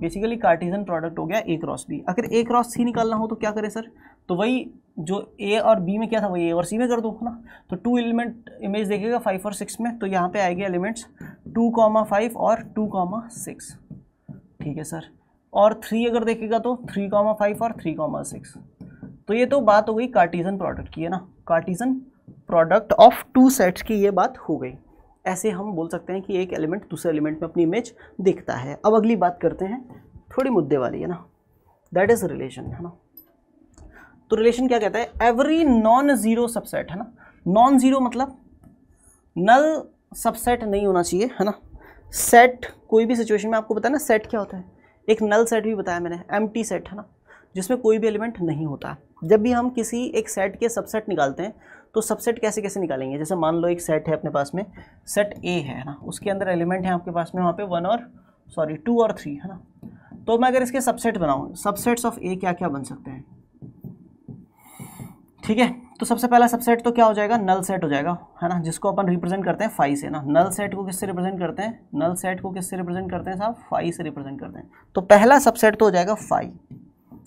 बेसिकली कार्टिजन प्रोडक्ट हो गया ए क्रॉस बी अगर ए क्रॉस सी निकालना हो तो क्या करें सर तो वही जो ए और बी में क्या था वही ए और सी में कर दो ना तो टू एलिमेंट इमेज देखेगा फाइव और सिक्स में तो यहाँ पे आएगा एलिमेंट्स टू कॉमा फाइव और टू कामा सिक्स ठीक है सर और थ्री अगर देखेगा तो थ्री कॉमा फाइव और थ्री कॉमा सिक्स तो ये तो बात हो गई कार्टिजन प्रोडक्ट की है ना cartesian product of two sets की ये बात हो गई ऐसे हम बोल सकते हैं कि एक एलिमेंट दूसरे एलिमेंट में अपनी इमेज दिखता है अब अगली बात करते हैं थोड़ी मुद्दे वाली है ना दैट इज़ रिलेशन है ना तो रिलेशन क्या कहता है एवरी नॉन ज़ीरो सबसेट है ना नॉन ज़ीरो मतलब नल सबसेट नहीं होना चाहिए है ना सेट कोई भी सिचुएशन में आपको पता है ना सेट क्या होता है एक नल सेट भी बताया मैंने एम सेट है ना जिसमें कोई भी एलिमेंट नहीं होता जब भी हम किसी एक सेट के सबसेट निकालते हैं तो सबसेट कैसे कैसे निकालेंगे जैसे मान लो एक सेट है अपने पास में सेट ए है ना उसके अंदर एलिमेंट है आपके पास में वहाँ पे वन और सॉरी टू और थ्री है ना तो मैं अगर इसके सबसेट बनाऊँ सबसेट्स ऑफ ए क्या क्या बन सकते हैं ठीक है तो सबसे पहला सबसेट तो क्या हो जाएगा नल सेट हो जाएगा है ना जिसको अपन रिप्रेजेंट करते हैं फाइव से ना नल सेट को किससे रिप्रेजेंट करते हैं नल सेट को किससे रिप्रेजेंट करते हैं साहब फाइव से रिप्रेजेंट करते हैं तो पहला सबसेट तो हो जाएगा फाइव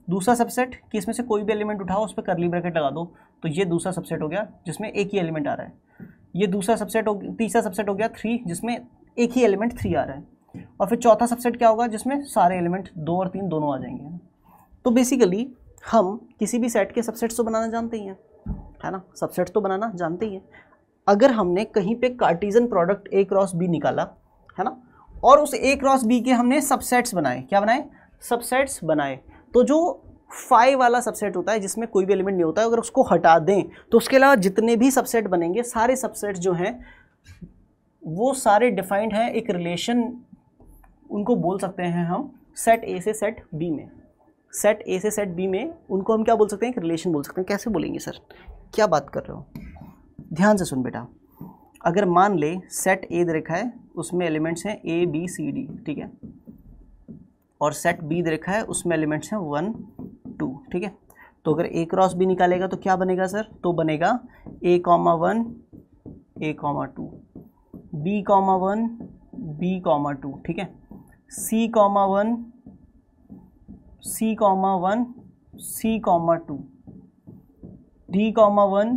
दूसरा सबसेट कि इसमें से कोई भी एलिमेंट उठाओ उस पर करली ब्रैकेट लगा दो तो ये दूसरा सबसेट हो गया जिसमें एक ही एलिमेंट आ रहा है ये दूसरा सबसेट हो तीसरा सबसेट हो गया थ्री जिसमें एक ही एलिमेंट थ्री आ रहा है और फिर चौथा सबसेट क्या होगा जिसमें सारे एलिमेंट दो और तीन दोनों आ जाएंगे तो बेसिकली हम किसी भी सेट के सबसेट्स तो बनाना जानते ही हैं है ना सबसेट्स तो बनाना जानते ही हैं अगर हमने कहीं पे cartesian product A cross B निकाला है ना और उस ए क्रॉस बी के हमने सबसेट्स बनाए क्या बनाए सबसेट्स बनाए तो जो फाइव वाला सबसेट होता है जिसमें कोई भी एलिमेंट नहीं होता है अगर उसको हटा दें तो उसके अलावा जितने भी सबसेट बनेंगे सारे सबसेट्स जो हैं वो सारे डिफाइंड हैं एक रिलेशन उनको बोल सकते हैं हम सेट ए से सेट बी में सेट ए से सेट बी में उनको हम क्या बोल सकते हैं रिलेशन बोल सकते हैं कैसे बोलेंगे सर क्या बात कर रहे हो ध्यान से सुन बेटा अगर मान ले सेट ए दे रखा है उसमें एलिमेंट्स हैं ए बी सी डी ठीक है और सेट बी दे रखा है उसमें एलिमेंट्स हैं वन टू ठीक है तो अगर ए क्रॉस बी निकालेगा तो क्या बनेगा सर तो बनेगा A comma one A comma two B comma one B comma two ठीक है C comma one C comma one C comma two D comma one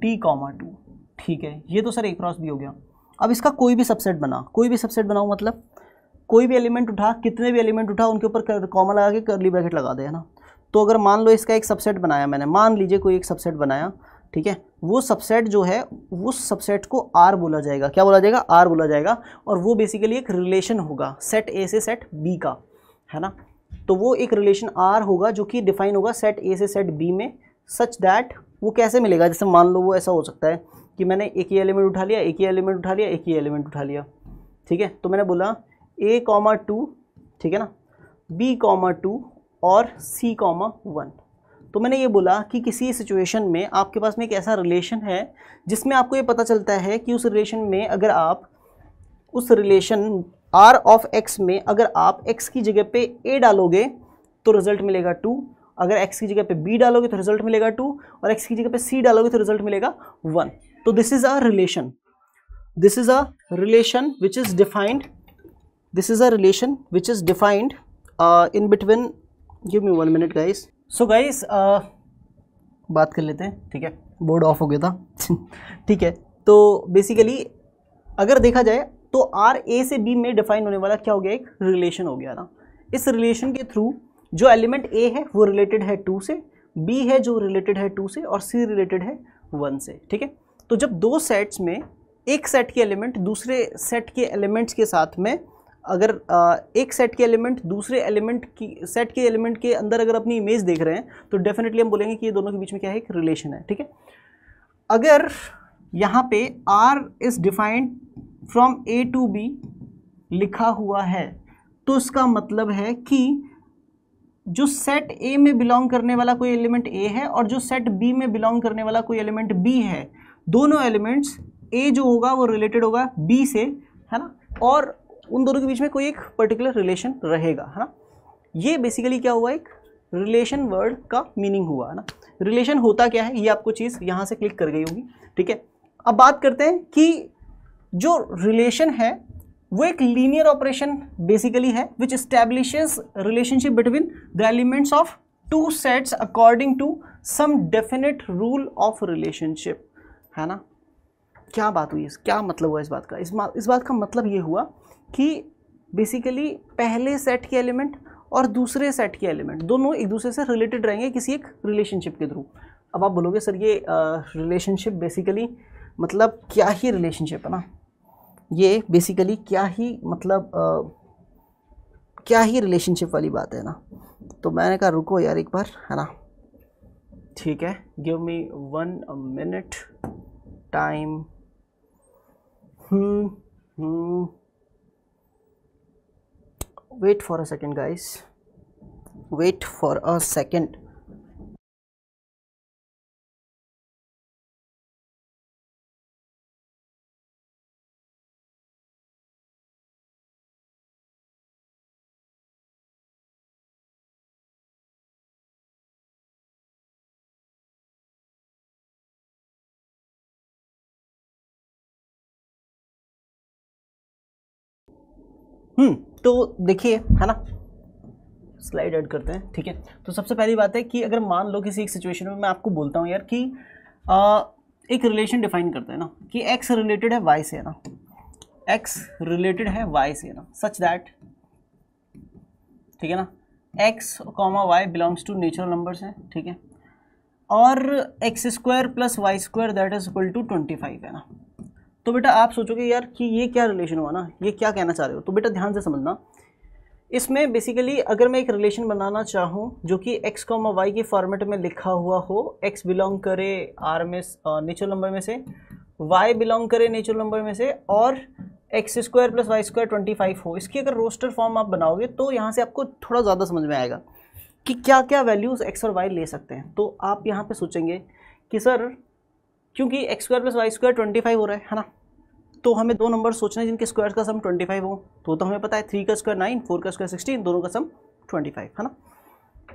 D comma two ठीक है ये तो सर एक क्रॉस भी हो गया अब इसका कोई भी सबसेट बना कोई भी सबसेट बनाओ मतलब कोई भी एलिमेंट उठा कितने भी एलिमेंट उठा उनके ऊपर कॉमा लगा के करली ब्रैकेट लगा दे है ना तो अगर मान लो इसका एक सबसेट बनाया मैंने मान लीजिए कोई एक सबसेट बनाया ठीक है वो सबसेट जो है उस सबसेट को आर बोला जाएगा क्या बोला जाएगा आर बोला जाएगा और वो बेसिकली एक रिलेशन होगा सेट ए से सेट बी का है ना तो वो एक रिलेशन आर होगा जो कि डिफाइन होगा सेट ए से सेट बी में सच दैट वो कैसे मिलेगा जैसे मान लो वो ऐसा हो सकता है कि मैंने एक ही एलिमेंट उठा लिया एक ही एलिमेंट उठा लिया एक ही एलिमेंट उठा लिया ठीक है तो मैंने बोला ए कॉमा टू ठीक है ना बी कॉमा टू और सी कॉमा वन तो मैंने ये बोला कि किसी सिचुएशन में आपके पास में एक ऐसा रिलेशन है जिसमें आपको ये पता चलता है कि उस रिलेशन में अगर आप उस रिलेशन आर ऑफ एक्स में अगर आप एक्स की जगह पे ए डालोगे तो रिजल्ट मिलेगा टू अगर एक्स की जगह पे बी डालोगे तो रिजल्ट मिलेगा टू और एक्स की जगह पे सी डालोगे तो रिजल्ट मिलेगा वन तो this is a relation this is a relation which is defined this is a relation which is defined in between give me one minute guys so guys बात कर लेते हैं ठीक है बोर्ड ऑफ हो गया था ठीक है तो बेसिकली अगर देखा जाए तो आर ए से बी में डिफाइन होने वाला क्या हो गया एक रिलेशन हो गया ना इस रिलेशन के थ्रू जो एलिमेंट ए है वो रिलेटेड है टू से बी है जो रिलेटेड है टू से और सी रिलेटेड है वन से ठीक है तो जब दो सेट्स में एक सेट के एलिमेंट दूसरे सेट के एलिमेंट्स के साथ में अगर एक सेट के एलिमेंट दूसरे एलिमेंट की सेट के एलिमेंट के अंदर अगर अपनी इमेज देख रहे हैं तो डेफिनेटली हम बोलेंगे कि ये दोनों के बीच में क्या है एक रिलेशन है ठीक है अगर यहाँ पे R is defined from A to B लिखा हुआ है तो इसका मतलब है कि जो सेट ए में बिलोंग करने वाला कोई एलिमेंट ए है और जो सेट बी में बिलोंग करने वाला कोई एलिमेंट बी है दोनों एलिमेंट्स ए जो होगा वो रिलेटेड होगा बी से है ना और उन दोनों के बीच में कोई एक पर्टिकुलर रिलेशन रहेगा है ना ये बेसिकली क्या हुआ एक रिलेशन वर्ड का मीनिंग हुआ है ना रिलेशन होता क्या है ये आपको चीज़ यहाँ से क्लिक कर गई होगी ठीक है अब बात करते हैं कि जो रिलेशन है वो एक लीनियर ऑपरेशन बेसिकली है which establish relationship between the elements of two sets according to some definite rule of relationship है ना क्या बात हुई इस क्या मतलब हुआ इस बात का इस इस बात का मतलब ये हुआ कि बेसिकली पहले सेट के एलिमेंट और दूसरे सेट के एलिमेंट दोनों एक दूसरे से रिलेटेड रहेंगे किसी एक रिलेशनशिप के थ्रू अब आप बोलोगे सर ये रिलेशनशिप बेसिकली मतलब क्या ही रिलेशनशिप है ना ये बेसिकली क्या ही मतलब आ, क्या ही रिलेशनशिप वाली बात है ना तो मैंने कहा रुको यार एक बार है ना ठीक है give me one minute time wait for a second guys wait for a second hmm. तो देखिए है ना स्लाइड ऐड करते हैं ठीक है तो सबसे पहली बात है कि अगर मान लो किसी एक सिचुएशन में मैं आपको बोलता हूँ यार कि आ, एक रिलेशन डिफाइन करते हैं ना कि एक्स रिलेटेड है वाई से है ना एक्स रिलेटेड है वाई से है ना सच दैट ठीक है ना x comma y belongs to natural number है ठीक है और x square plus y square that is equal to twenty five है ना तो बेटा आप सोचोगे यार कि ये क्या रिलेशन हुआ ना ये क्या कहना चाह रहे हो तो बेटा ध्यान से समझना इसमें बेसिकली अगर मैं एक रिलेशन बनाना चाहूँ जो कि एक्स कॉमा वाई के फॉर्मेट में लिखा हुआ हो एक्स बिलोंग करे आर में नेचुरल नंबर में से वाई बिलोंग करे नेचुरल नंबर में से और x square plus y square twenty five हो इसकी अगर रोस्टर फॉर्म आप बनाओगे तो यहाँ से आपको थोड़ा ज़्यादा समझ में आएगा कि क्या क्या वैल्यूज़ एक्स और वाई ले सकते हैं तो आप यहाँ पे सोचेंगे कि सर क्योंकि x square plus y square twenty five हो रहा है है ना तो हमें दो नंबर सोचना है जिनके स्क्वायर का सम ट्वेंटी फाइव हो तो तो हमें पता है थ्री का स्क्वायर नाइन फोर का स्क्वायर सिक्सटीन दोनों का सम ट्वेंटी फाइव है ना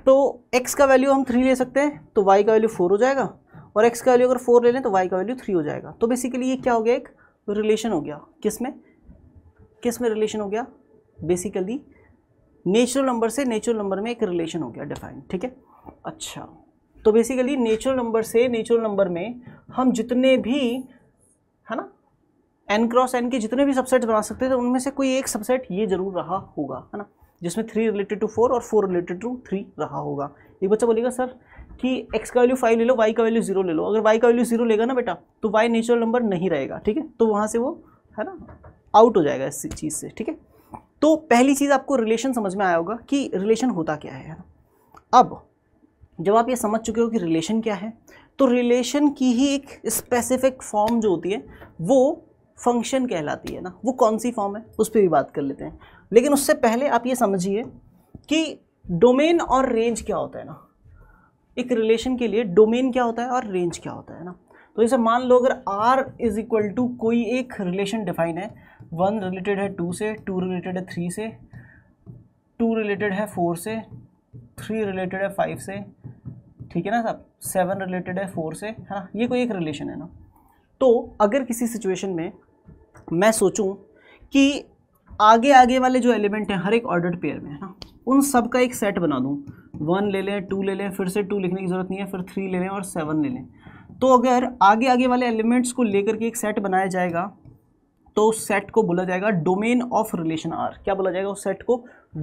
तो एक्स का वैल्यू हम थ्री ले सकते हैं तो वाई का वैल्यू फोर हो जाएगा और एक्स का वैल्यू अगर फोर ले लें तो वाई का वैल्यू थ्री हो जाएगा तो बेसिकली ये क्या हो गया एक रिलेशन हो गया किस में किस में रिलेशन हो गया बेसिकली नेचुरल नंबर से नेचुरल नंबर में एक रिलेशन हो गया डिफाइन ठीक है अच्छा तो बेसिकली नेचुरल नंबर से नेचुरल नंबर में हम जितने भी है ना एन क्रॉस एन के जितने भी सबसेट बना सकते थे उनमें से कोई एक सबसेट ये जरूर रहा होगा है ना जिसमें थ्री रिलेटेड टू फोर और फोर रिलेटेड टू थ्री रहा होगा एक बच्चा बोलेगा सर कि एक्स का वैल्यू फाइव ले लो वाई का वैल्यू जीरो ले लो अगर वाई का वैल्यू जीरो लेगा ना बेटा तो वाई नेचुरल नंबर नहीं रहेगा ठीक है तो वहाँ से वो है ना आउट हो जाएगा इस चीज़ से ठीक है तो पहली चीज़ आपको रिलेशन समझ में आया होगा कि रिलेशन होता क्या है अब जब आप ये समझ चुके हो कि रिलेशन क्या है तो रिलेशन की ही एक स्पेसिफिक फॉर्म जो होती है वो फंक्शन कहलाती है ना वो कौन सी फॉर्म है उस पर भी बात कर लेते हैं लेकिन उससे पहले आप ये समझिए कि डोमेन और रेंज क्या होता है ना एक रिलेशन के लिए डोमेन क्या होता है और रेंज क्या होता है ना तो जैसे मान लो अगर आर इज इक्वल टू कोई एक रिलेशन डिफाइन है वन रिलेटेड है टू से टू रिलेटेड है थ्री से टू रिलेटेड है फोर से थ्री रिलेटेड है फाइव से ठीक है ना सब सेवन रिलेटेड है फोर से है ना ये कोई एक रिलेशन है ना तो अगर किसी सिचुएशन में मैं सोचूं कि आगे आगे वाले जो एलिमेंट हैं हर एक ऑर्डर्ड पेयर में है ना उन सब का एक सेट बना दूं वन ले लें टू ले लें फिर से टू लिखने की ज़रूरत नहीं है फिर थ्री ले लें और सेवन ले लें तो अगर आगे आगे वाले एलिमेंट्स को लेकर के एक सेट बनाया जाएगा तो उस सेट को बोला जाएगा डोमेन ऑफ रिलेशन आर क्या बोला जाएगा उस सेट को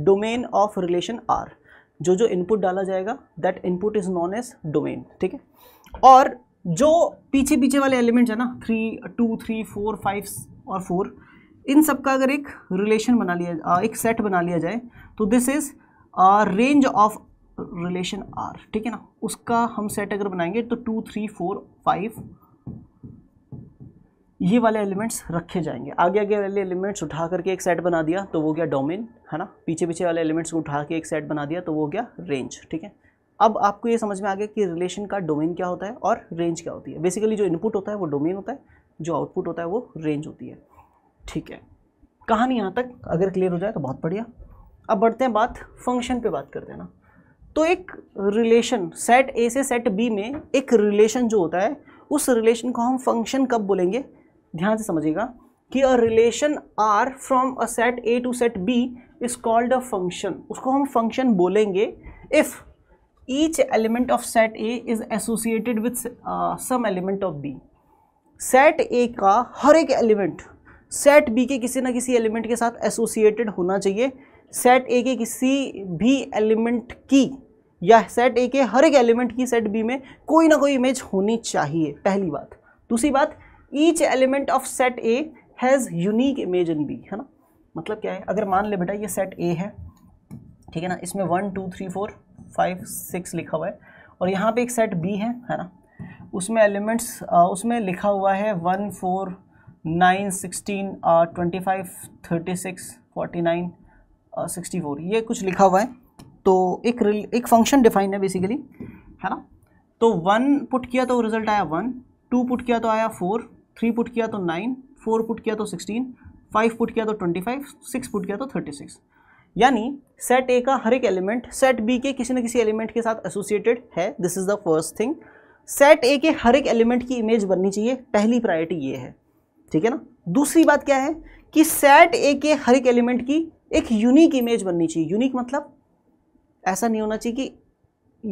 डोमेन ऑफ रिलेशन आर जो जो इनपुट डाला जाएगा that input is known as domain ठीक है और जो पीछे पीछे वाले एलिमेंट्स है ना three two three four five और फोर इन सब का अगर एक रिलेशन बना लिया एक सेट बना लिया जाए तो this is range of relation R ठीक है ना उसका हम सेट अगर बनाएंगे तो टू थ्री फोर फाइव ये वाले एलिमेंट्स रखे जाएंगे आगे आगे वाले एलिमेंट्स उठा करके एक सेट बना दिया तो वो गया डोमेन है ना पीछे पीछे वाले एलिमेंट्स को उठा के एक सेट बना दिया तो वो गया रेंज ठीक है अब आपको ये समझ में आ गया कि रिलेशन का डोमेन क्या होता है और रेंज क्या होती है बेसिकली जो इनपुट होता है वो डोमेन होता है जो आउटपुट होता है वो रेंज होती है ठीक है कहानी यहाँ तक अगर क्लियर हो जाए तो बहुत बढ़िया अब बढ़ते हैं बात फंक्शन पे बात करते हैं ना तो एक रिलेशन सेट ए से सेट बी में एक रिलेशन जो होता है उस रिलेशन को हम फंक्शन कब बोलेंगे ध्यान से समझिएगा कि a relation R from a set A to set B is called a function उसको हम फंक्शन बोलेंगे if each element of set A is associated with some element of B set A का हर एक एलिमेंट सेट बी के किसी ना किसी एलिमेंट के साथ एसोसिएटेड होना चाहिए सेट ए के किसी भी एलिमेंट की या सेट ए के हर एक एलिमेंट की सेट बी में कोई ना कोई इमेज होनी चाहिए पहली बात दूसरी बात each element of set A has unique image in B है ना मतलब क्या है अगर मान ले बेटा ये सेट ए है ठीक है ना इसमें one two three four five six लिखा हुआ है और यहाँ पे एक सेट बी है है ना उसमें एलिमेंट्स उसमें लिखा हुआ है one four nine sixteen twenty five thirty six forty nine sixty four ये कुछ लिखा हुआ है तो एक एक फंक्शन डिफाइन है बेसिकली है ना तो वन पुट किया तो रिजल्ट आया वन टू पुट किया तो आया फोर थ्री पुट किया तो नाइन फोर पुट किया तो सिक्सटीन फाइव पुट किया तो ट्वेंटी फाइव सिक्स पुट किया तो थर्टी सिक्स यानी सेट ए का हर एक एलिमेंट सेट बी के किसी न किसी एलिमेंट के साथ एसोसिएटेड है this is the first thing set A के हर एक एलिमेंट की इमेज बननी चाहिए पहली प्रायोरिटी ये है ठीक है ना दूसरी बात क्या है कि सेट ए के हर एक एलिमेंट की एक यूनिक इमेज बननी चाहिए यूनिक मतलब ऐसा नहीं होना चाहिए कि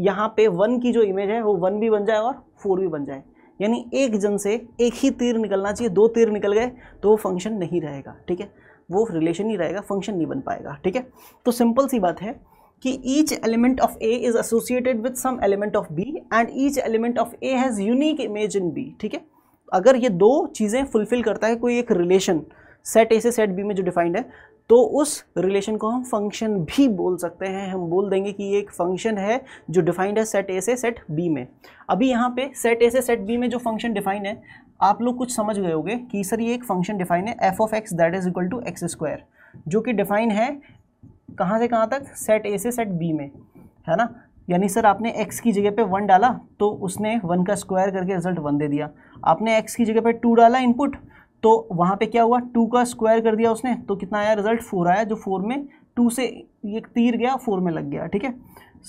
यहाँ पे वन की जो इमेज है वो वन भी बन जाए और फोर भी बन जाए यानी एक जन से एक ही तीर निकलना चाहिए दो तीर निकल गए तो वो फंक्शन नहीं रहेगा ठीक है वो रिलेशन ही रहेगा फंक्शन नहीं बन पाएगा ठीक है तो सिंपल सी बात है कि each element of A is associated with some element of B and each element of A has unique image in B ठीक है अगर ये दो चीज़ें फुलफिल करता है कोई एक रिलेशन सेट ए से सेट बी में जो डिफाइंड है तो उस रिलेशन को हम फंक्शन भी बोल सकते हैं हम बोल देंगे कि ये एक फंक्शन है जो डिफाइंड है सेट ए से सेट बी में अभी यहाँ पे सेट ए से सेट बी में जो फंक्शन डिफाइन है आप लोग कुछ समझ गए होगे कि सर ये एक फंक्शन डिफाइन है f of x that is equal to x square जो कि डिफाइन है कहाँ से कहाँ तक सेट ए से सेट बी में है ना यानी सर आपने x की जगह पे वन डाला तो उसने वन का स्क्वायर करके रिजल्ट वन दे दिया आपने x की जगह पे टू डाला इनपुट तो वहाँ पे क्या हुआ टू का स्क्वायर कर दिया उसने तो कितना आया रिजल्ट फोर आया जो फोर में टू से ये तीर गया फोर में लग गया ठीक है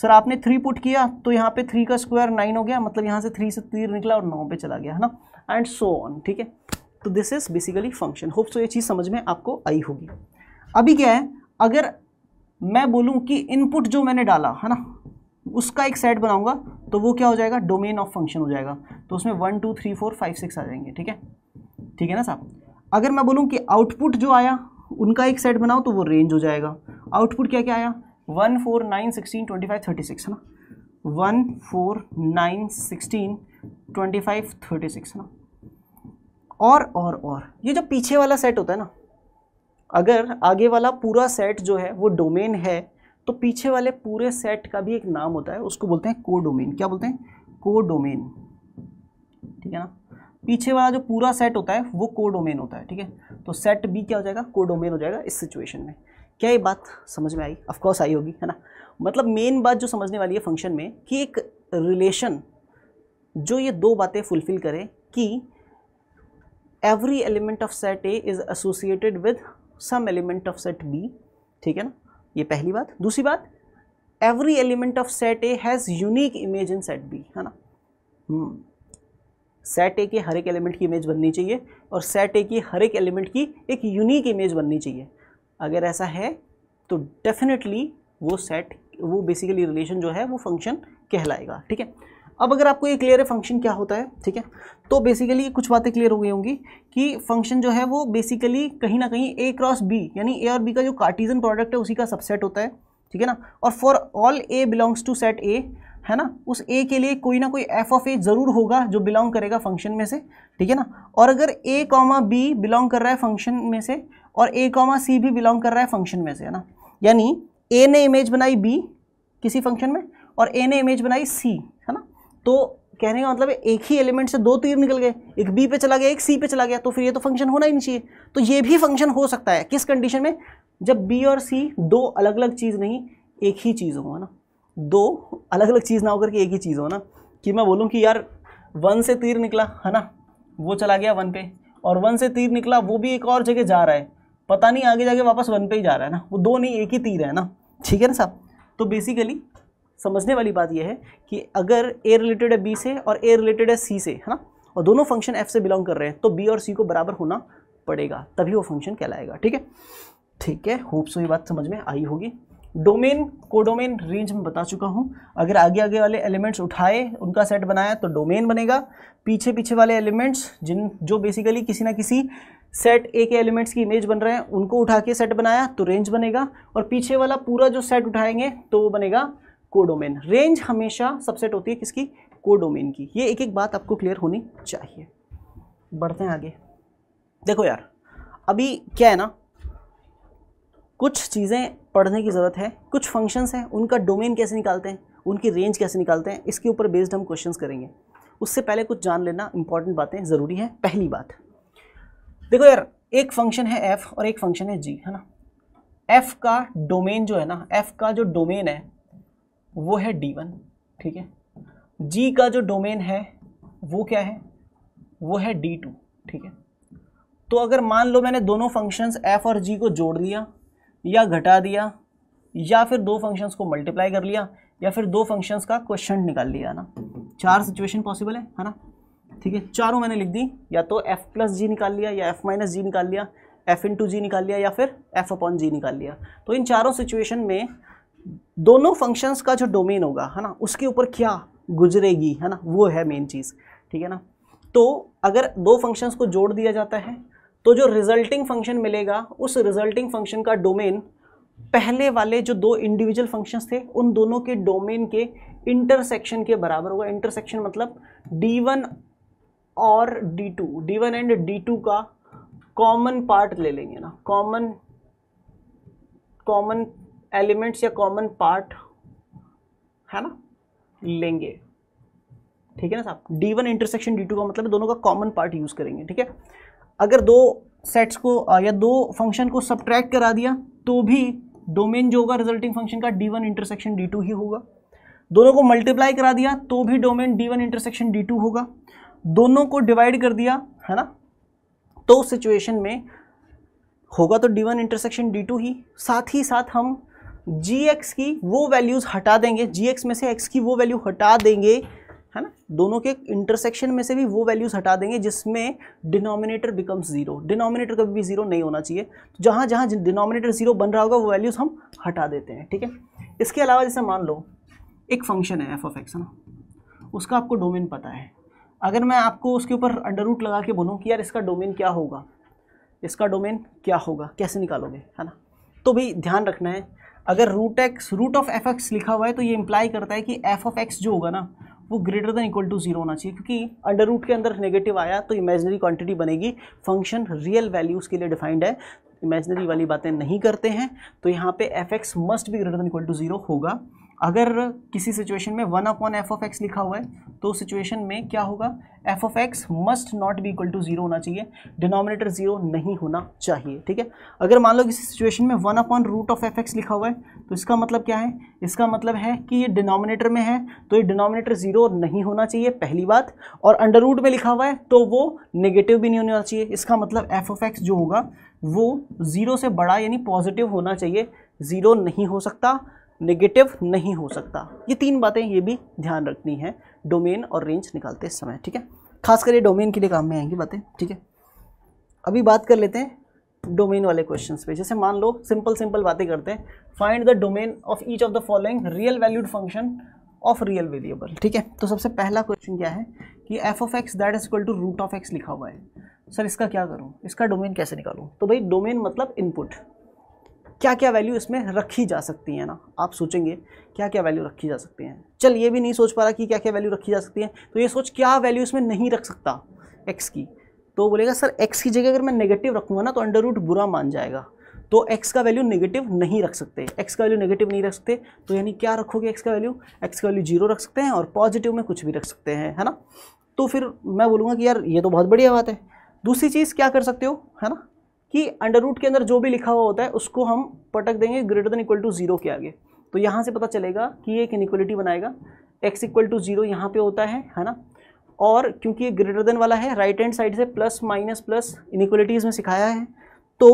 सर आपने थ्री पुट किया तो यहाँ पे थ्री का स्क्वायर नाइन हो गया मतलब यहाँ से थ्री से तीर निकला और नौ पे चला गया है ना एंड सो ऑन ठीक है तो this is basically function hope so ये चीज़ समझ में आपको आई होगी अभी क्या है अगर मैं बोलूँ कि इनपुट जो मैंने डाला है ना उसका एक सेट बनाऊंगा तो वो क्या हो जाएगा डोमेन ऑफ फंक्शन हो जाएगा तो उसमें one two three four five six आ जाएंगे ठीक है ठीक है ना साहब अगर मैं बोलूँ कि आउटपुट जो आया उनका एक सेट बनाओ तो वो रेंज हो जाएगा आउटपुट क्या क्या आया one four nine sixteen twenty five thirty six है ना one four nine sixteen twenty five thirty six है ना और और और ये जो पीछे वाला सेट होता है ना अगर आगे वाला पूरा सेट जो है वो डोमेन है तो पीछे वाले पूरे सेट का भी एक नाम होता है उसको बोलते हैं को डोमेन क्या बोलते हैं को डोमेन ठीक है ना पीछे वाला जो पूरा सेट होता है वो कोडोमेन होता है ठीक है तो सेट बी क्या हो जाएगा कोडोमेन हो जाएगा इस सिचुएशन में क्या ये बात समझ में आई ऑफकोर्स आई होगी है ना मतलब मेन बात जो समझने वाली है फंक्शन में कि एक रिलेशन जो ये दो बातें फुलफिल करे कि every element of set A is associated with some element of set B ठीक है ना ये पहली बात दूसरी बात every element of set A has unique image in set B है ना हम्म। सेट ए के हर एक एलिमेंट की इमेज बननी चाहिए और सेट ए की हर एक एलिमेंट की एक यूनिक इमेज बननी चाहिए अगर ऐसा है तो डेफिनेटली वो सेट वो बेसिकली रिलेशन जो है वो फंक्शन कहलाएगा ठीक है अब अगर आपको ये क्लियर है फंक्शन क्या होता है ठीक है तो बेसिकली कुछ बातें क्लियर हो गई होंगी कि फंक्शन जो है वो बेसिकली कहीं ना कहीं ए क्रॉस बी यानी ए और बी का जो कार्टिजन प्रोडक्ट है उसी का सबसेट होता है ठीक है ना और for all A belongs to set A है ना उस ए के लिए कोई ना कोई एफ ऑफ ए ज़रूर होगा जो बिलोंग करेगा फंक्शन में से ठीक है ना और अगर ए कॉमा बी बिलोंग कर रहा है फंक्शन में से और ए कॉमा सी भी बिलोंग कर रहा है फंक्शन में से है ना यानी ए ने इमेज बनाई बी किसी फंक्शन में और ए ने इमेज बनाई सी है ना तो कहने का मतलब एक ही एलिमेंट से दो तीर निकल गए एक बी पे चला गया एक सी पे चला गया तो फिर ये तो फंक्शन होना ही नहीं चाहिए तो ये भी फंक्शन हो सकता है किस कंडीशन में जब बी और सी दो अलग अलग चीज़ नहीं एक ही चीज़ हो है ना दो अलग अलग चीज़ ना होकर के एक ही चीज़ हो ना कि मैं बोलूँ कि यार वन से तीर निकला है ना वो चला गया वन पे और वन से तीर निकला वो भी एक और जगह जा रहा है पता नहीं आगे जाके वापस वन पे ही जा रहा है ना वो दो नहीं एक ही तीर है ना ठीक है ना साहब तो बेसिकली समझने वाली बात यह है कि अगर ए रिलेटेड है बी से और ए रिलेटेड है सी से है ना और दोनों फंक्शन एफ से बिलोंग कर रहे हैं तो बी और सी को बराबर होना पड़ेगा तभी वो फंक्शन कहलाएगा ठीक है ठीक है होप्स ये बात समझ में आई होगी डोमेन कोडोमेन रेंज में बता चुका हूँ अगर आगे आगे वाले एलिमेंट्स उठाए उनका सेट बनाया तो डोमेन बनेगा पीछे पीछे वाले एलिमेंट्स जिन जो बेसिकली किसी ना किसी सेट ए के एलिमेंट्स की इमेज बन रहे हैं उनको उठा के सेट बनाया तो रेंज बनेगा और पीछे वाला पूरा जो सेट उठाएंगे तो वो बनेगा कोडोमेन रेंज हमेशा सबसेट होती है किसकी कोडोमेन की ये एक एक बात आपको क्लियर होनी चाहिए बढ़ते हैं आगे देखो यार अभी क्या है ना कुछ चीज़ें पढ़ने की ज़रूरत है कुछ फंक्शंस हैं उनका डोमेन कैसे निकालते हैं उनकी रेंज कैसे निकालते हैं इसके ऊपर बेस्ड हम क्वेश्चन करेंगे उससे पहले कुछ जान लेना इंपॉर्टेंट बातें ज़रूरी है पहली बात देखो यार एक फंक्शन है एफ़ और एक फंक्शन है जी है ना एफ़ का डोमेन जो है ना एफ़ का जो डोमेन है वो है डी वन ठीक है जी का जो डोमेन है वो क्या है वो है डी टू ठीक है तो अगर मान लो मैंने दोनों फंक्शंस एफ़ और जी को जोड़ लिया या घटा दिया या फिर दो फंक्शंस को मल्टीप्लाई कर लिया या फिर दो फंक्शंस का क्वेश्चन निकाल लिया है ना चार सिचुएशन पॉसिबल है है ना ठीक है चारों मैंने लिख दी या तो एफ प्लस जी निकाल लिया या एफ माइनस जी निकाल लिया एफ टू जी निकाल लिया या फिर एफ अपॉन जी निकाल लिया तो इन चारों सिचुएशन में दोनों फंक्शंस का जो डोमेन होगा है ना उसके ऊपर क्या गुजरेगी है ना वो है मेन चीज़ ठीक है ना तो अगर दो फंक्शंस को जोड़ दिया जाता है तो जो रिजल्टिंग फंक्शन मिलेगा उस रिजल्टिंग फंक्शन का डोमेन पहले वाले जो दो इंडिविजुअल फंक्शंस थे उन दोनों के डोमेन के इंटरसेक्शन के बराबर होगा इंटरसेक्शन मतलब d1 और d2 d1 एंड d2 का कॉमन पार्ट ले लेंगे ना कॉमन कॉमन एलिमेंट्स या कॉमन पार्ट है ना लेंगे ठीक है ना साहब d1 इंटरसेक्शन d2 का मतलब दोनों का कॉमन पार्ट यूज करेंगे ठीक है अगर दो सेट्स को या दो फंक्शन को सब्ट्रैक्ट करा दिया तो भी डोमेन जो होगा रिजल्टिंग फंक्शन का D one intersection D two ही होगा दोनों को मल्टीप्लाई करा दिया तो भी domain D one intersection D two होगा दोनों को डिवाइड कर दिया है ना तो उस सिचुएशन में होगा तो D one intersection D two ही साथ ही साथ हम जी एक्स की वो वैल्यूज़ हटा देंगे जी एक्स में से एक्स की वो वैल्यू हटा देंगे दोनों के इंटरसेक्शन में से भी वो वैल्यूज़ हटा देंगे जिसमें डिनोमिनेटर बिकम्स जीरो डिनोमिनेटर कभी भी जीरो नहीं होना चाहिए तो जहाँ जहाँ डिनोमिनेटर जीरो बन रहा होगा वो वैल्यूज़ हम हटा देते हैं ठीक है इसके अलावा जैसे मान लो एक फंक्शन है एफ ऑफ एक्स ना उसका आपको डोमेन पता है अगर मैं आपको उसके ऊपर अंडर रूट लगा के बोलूँ कि यार इसका डोमेन क्या होगा इसका डोमेन क्या होगा कैसे निकालोगे है ना तो भाई ध्यान रखना है अगर root x root of f x लिखा हुआ है तो ये इम्प्लाई करता है कि एफ ऑफ एक्स जो होगा ना वो greater than equal to zero होना चाहिए क्योंकि अंडर रूट के अंदर नेगेटिव आया तो इमेजनरी क्वांटिटी बनेगी फंक्शन रियल वैल्यूज़ के लिए डिफाइंड है इमेजनरी वाली बातें नहीं करते हैं तो यहाँ पे एफ एक्स मस्ट भी greater than equal to zero होगा अगर किसी सिचुएशन में one upon f of x लिखा हुआ है तो सिचुएशन में क्या होगा f of x must not be equal to zero होना चाहिए डिनोमिनेटर जीरो नहीं होना चाहिए ठीक है अगर मान लो किसी सिचुएशन में one upon root of f x लिखा हुआ है तो इसका मतलब क्या है इसका मतलब है कि ये डिनोमिनेटर में है तो ये डिनोमिनेटर जीरो नहीं होना चाहिए पहली बात और अंडर रूट में लिखा हुआ है तो वो नेगेटिव भी नहीं होना चाहिए इसका मतलब एफ ऑफ एक्स जो होगा वो जीरो से बड़ा यानी पॉजिटिव होना चाहिए जीरो नहीं हो सकता नेगेटिव नहीं हो सकता ये तीन बातें ये भी ध्यान रखनी है डोमेन और रेंज निकालते समय ठीक है खासकर ये डोमेन के लिए काम में आएंगी बातें ठीक है अभी बात कर लेते हैं डोमेन वाले क्वेश्चन पे जैसे मान लो सिंपल सिंपल बातें करते हैं find the domain of each of the following real valued function of real variable ठीक है तो सबसे पहला क्वेश्चन क्या है कि f of x that is equal to root of x लिखा हुआ है सर इसका क्या करूँ इसका डोमेन कैसे निकालूँ तो भाई डोमेन मतलब इनपुट क्या क्या वैल्यू इसमें रखी जा सकती है ना आप सोचेंगे क्या क्या वैल्यू रखी जा सकती है चल ये भी नहीं सोच पा रहा कि क्या क्या वैल्यू रखी जा सकती है तो ये सोच क्या वैल्यू इसमें नहीं रख सकता एक्स की तो बोलेगा सर एक्स की जगह अगर मैं नेगेटिव रखूँगा ना तो अंडर रूट बुरा मान जाएगा तो एक्स का वैल्यू नेगेटिव नहीं रख सकते एक्स का वैल्यू नेगेटिव नहीं रख सकते तो यानी क्या रखोगे एक्स का वैल्यू एक्स का वैल्यू जीरो रख सकते हैं और पॉजिटिव में कुछ भी रख सकते हैं है ना तो फिर मैं बोलूँगा कि यार ये तो बहुत बढ़िया बात है दूसरी चीज़ क्या कर सकते हो है ना कि अंडर रूट के अंदर जो भी लिखा हुआ होता है उसको हम पटक देंगे greater than equal to zero के आगे तो यहाँ से पता चलेगा कि ये एक इनिक्वलिटी बनाएगा एक्स इक्वल टू जीरो यहाँ पर होता है है ना और क्योंकि ये ग्रेटर देन वाला है राइट हैंड साइड से प्लस माइनस प्लस इनक्वलिटीज़ में सिखाया है तो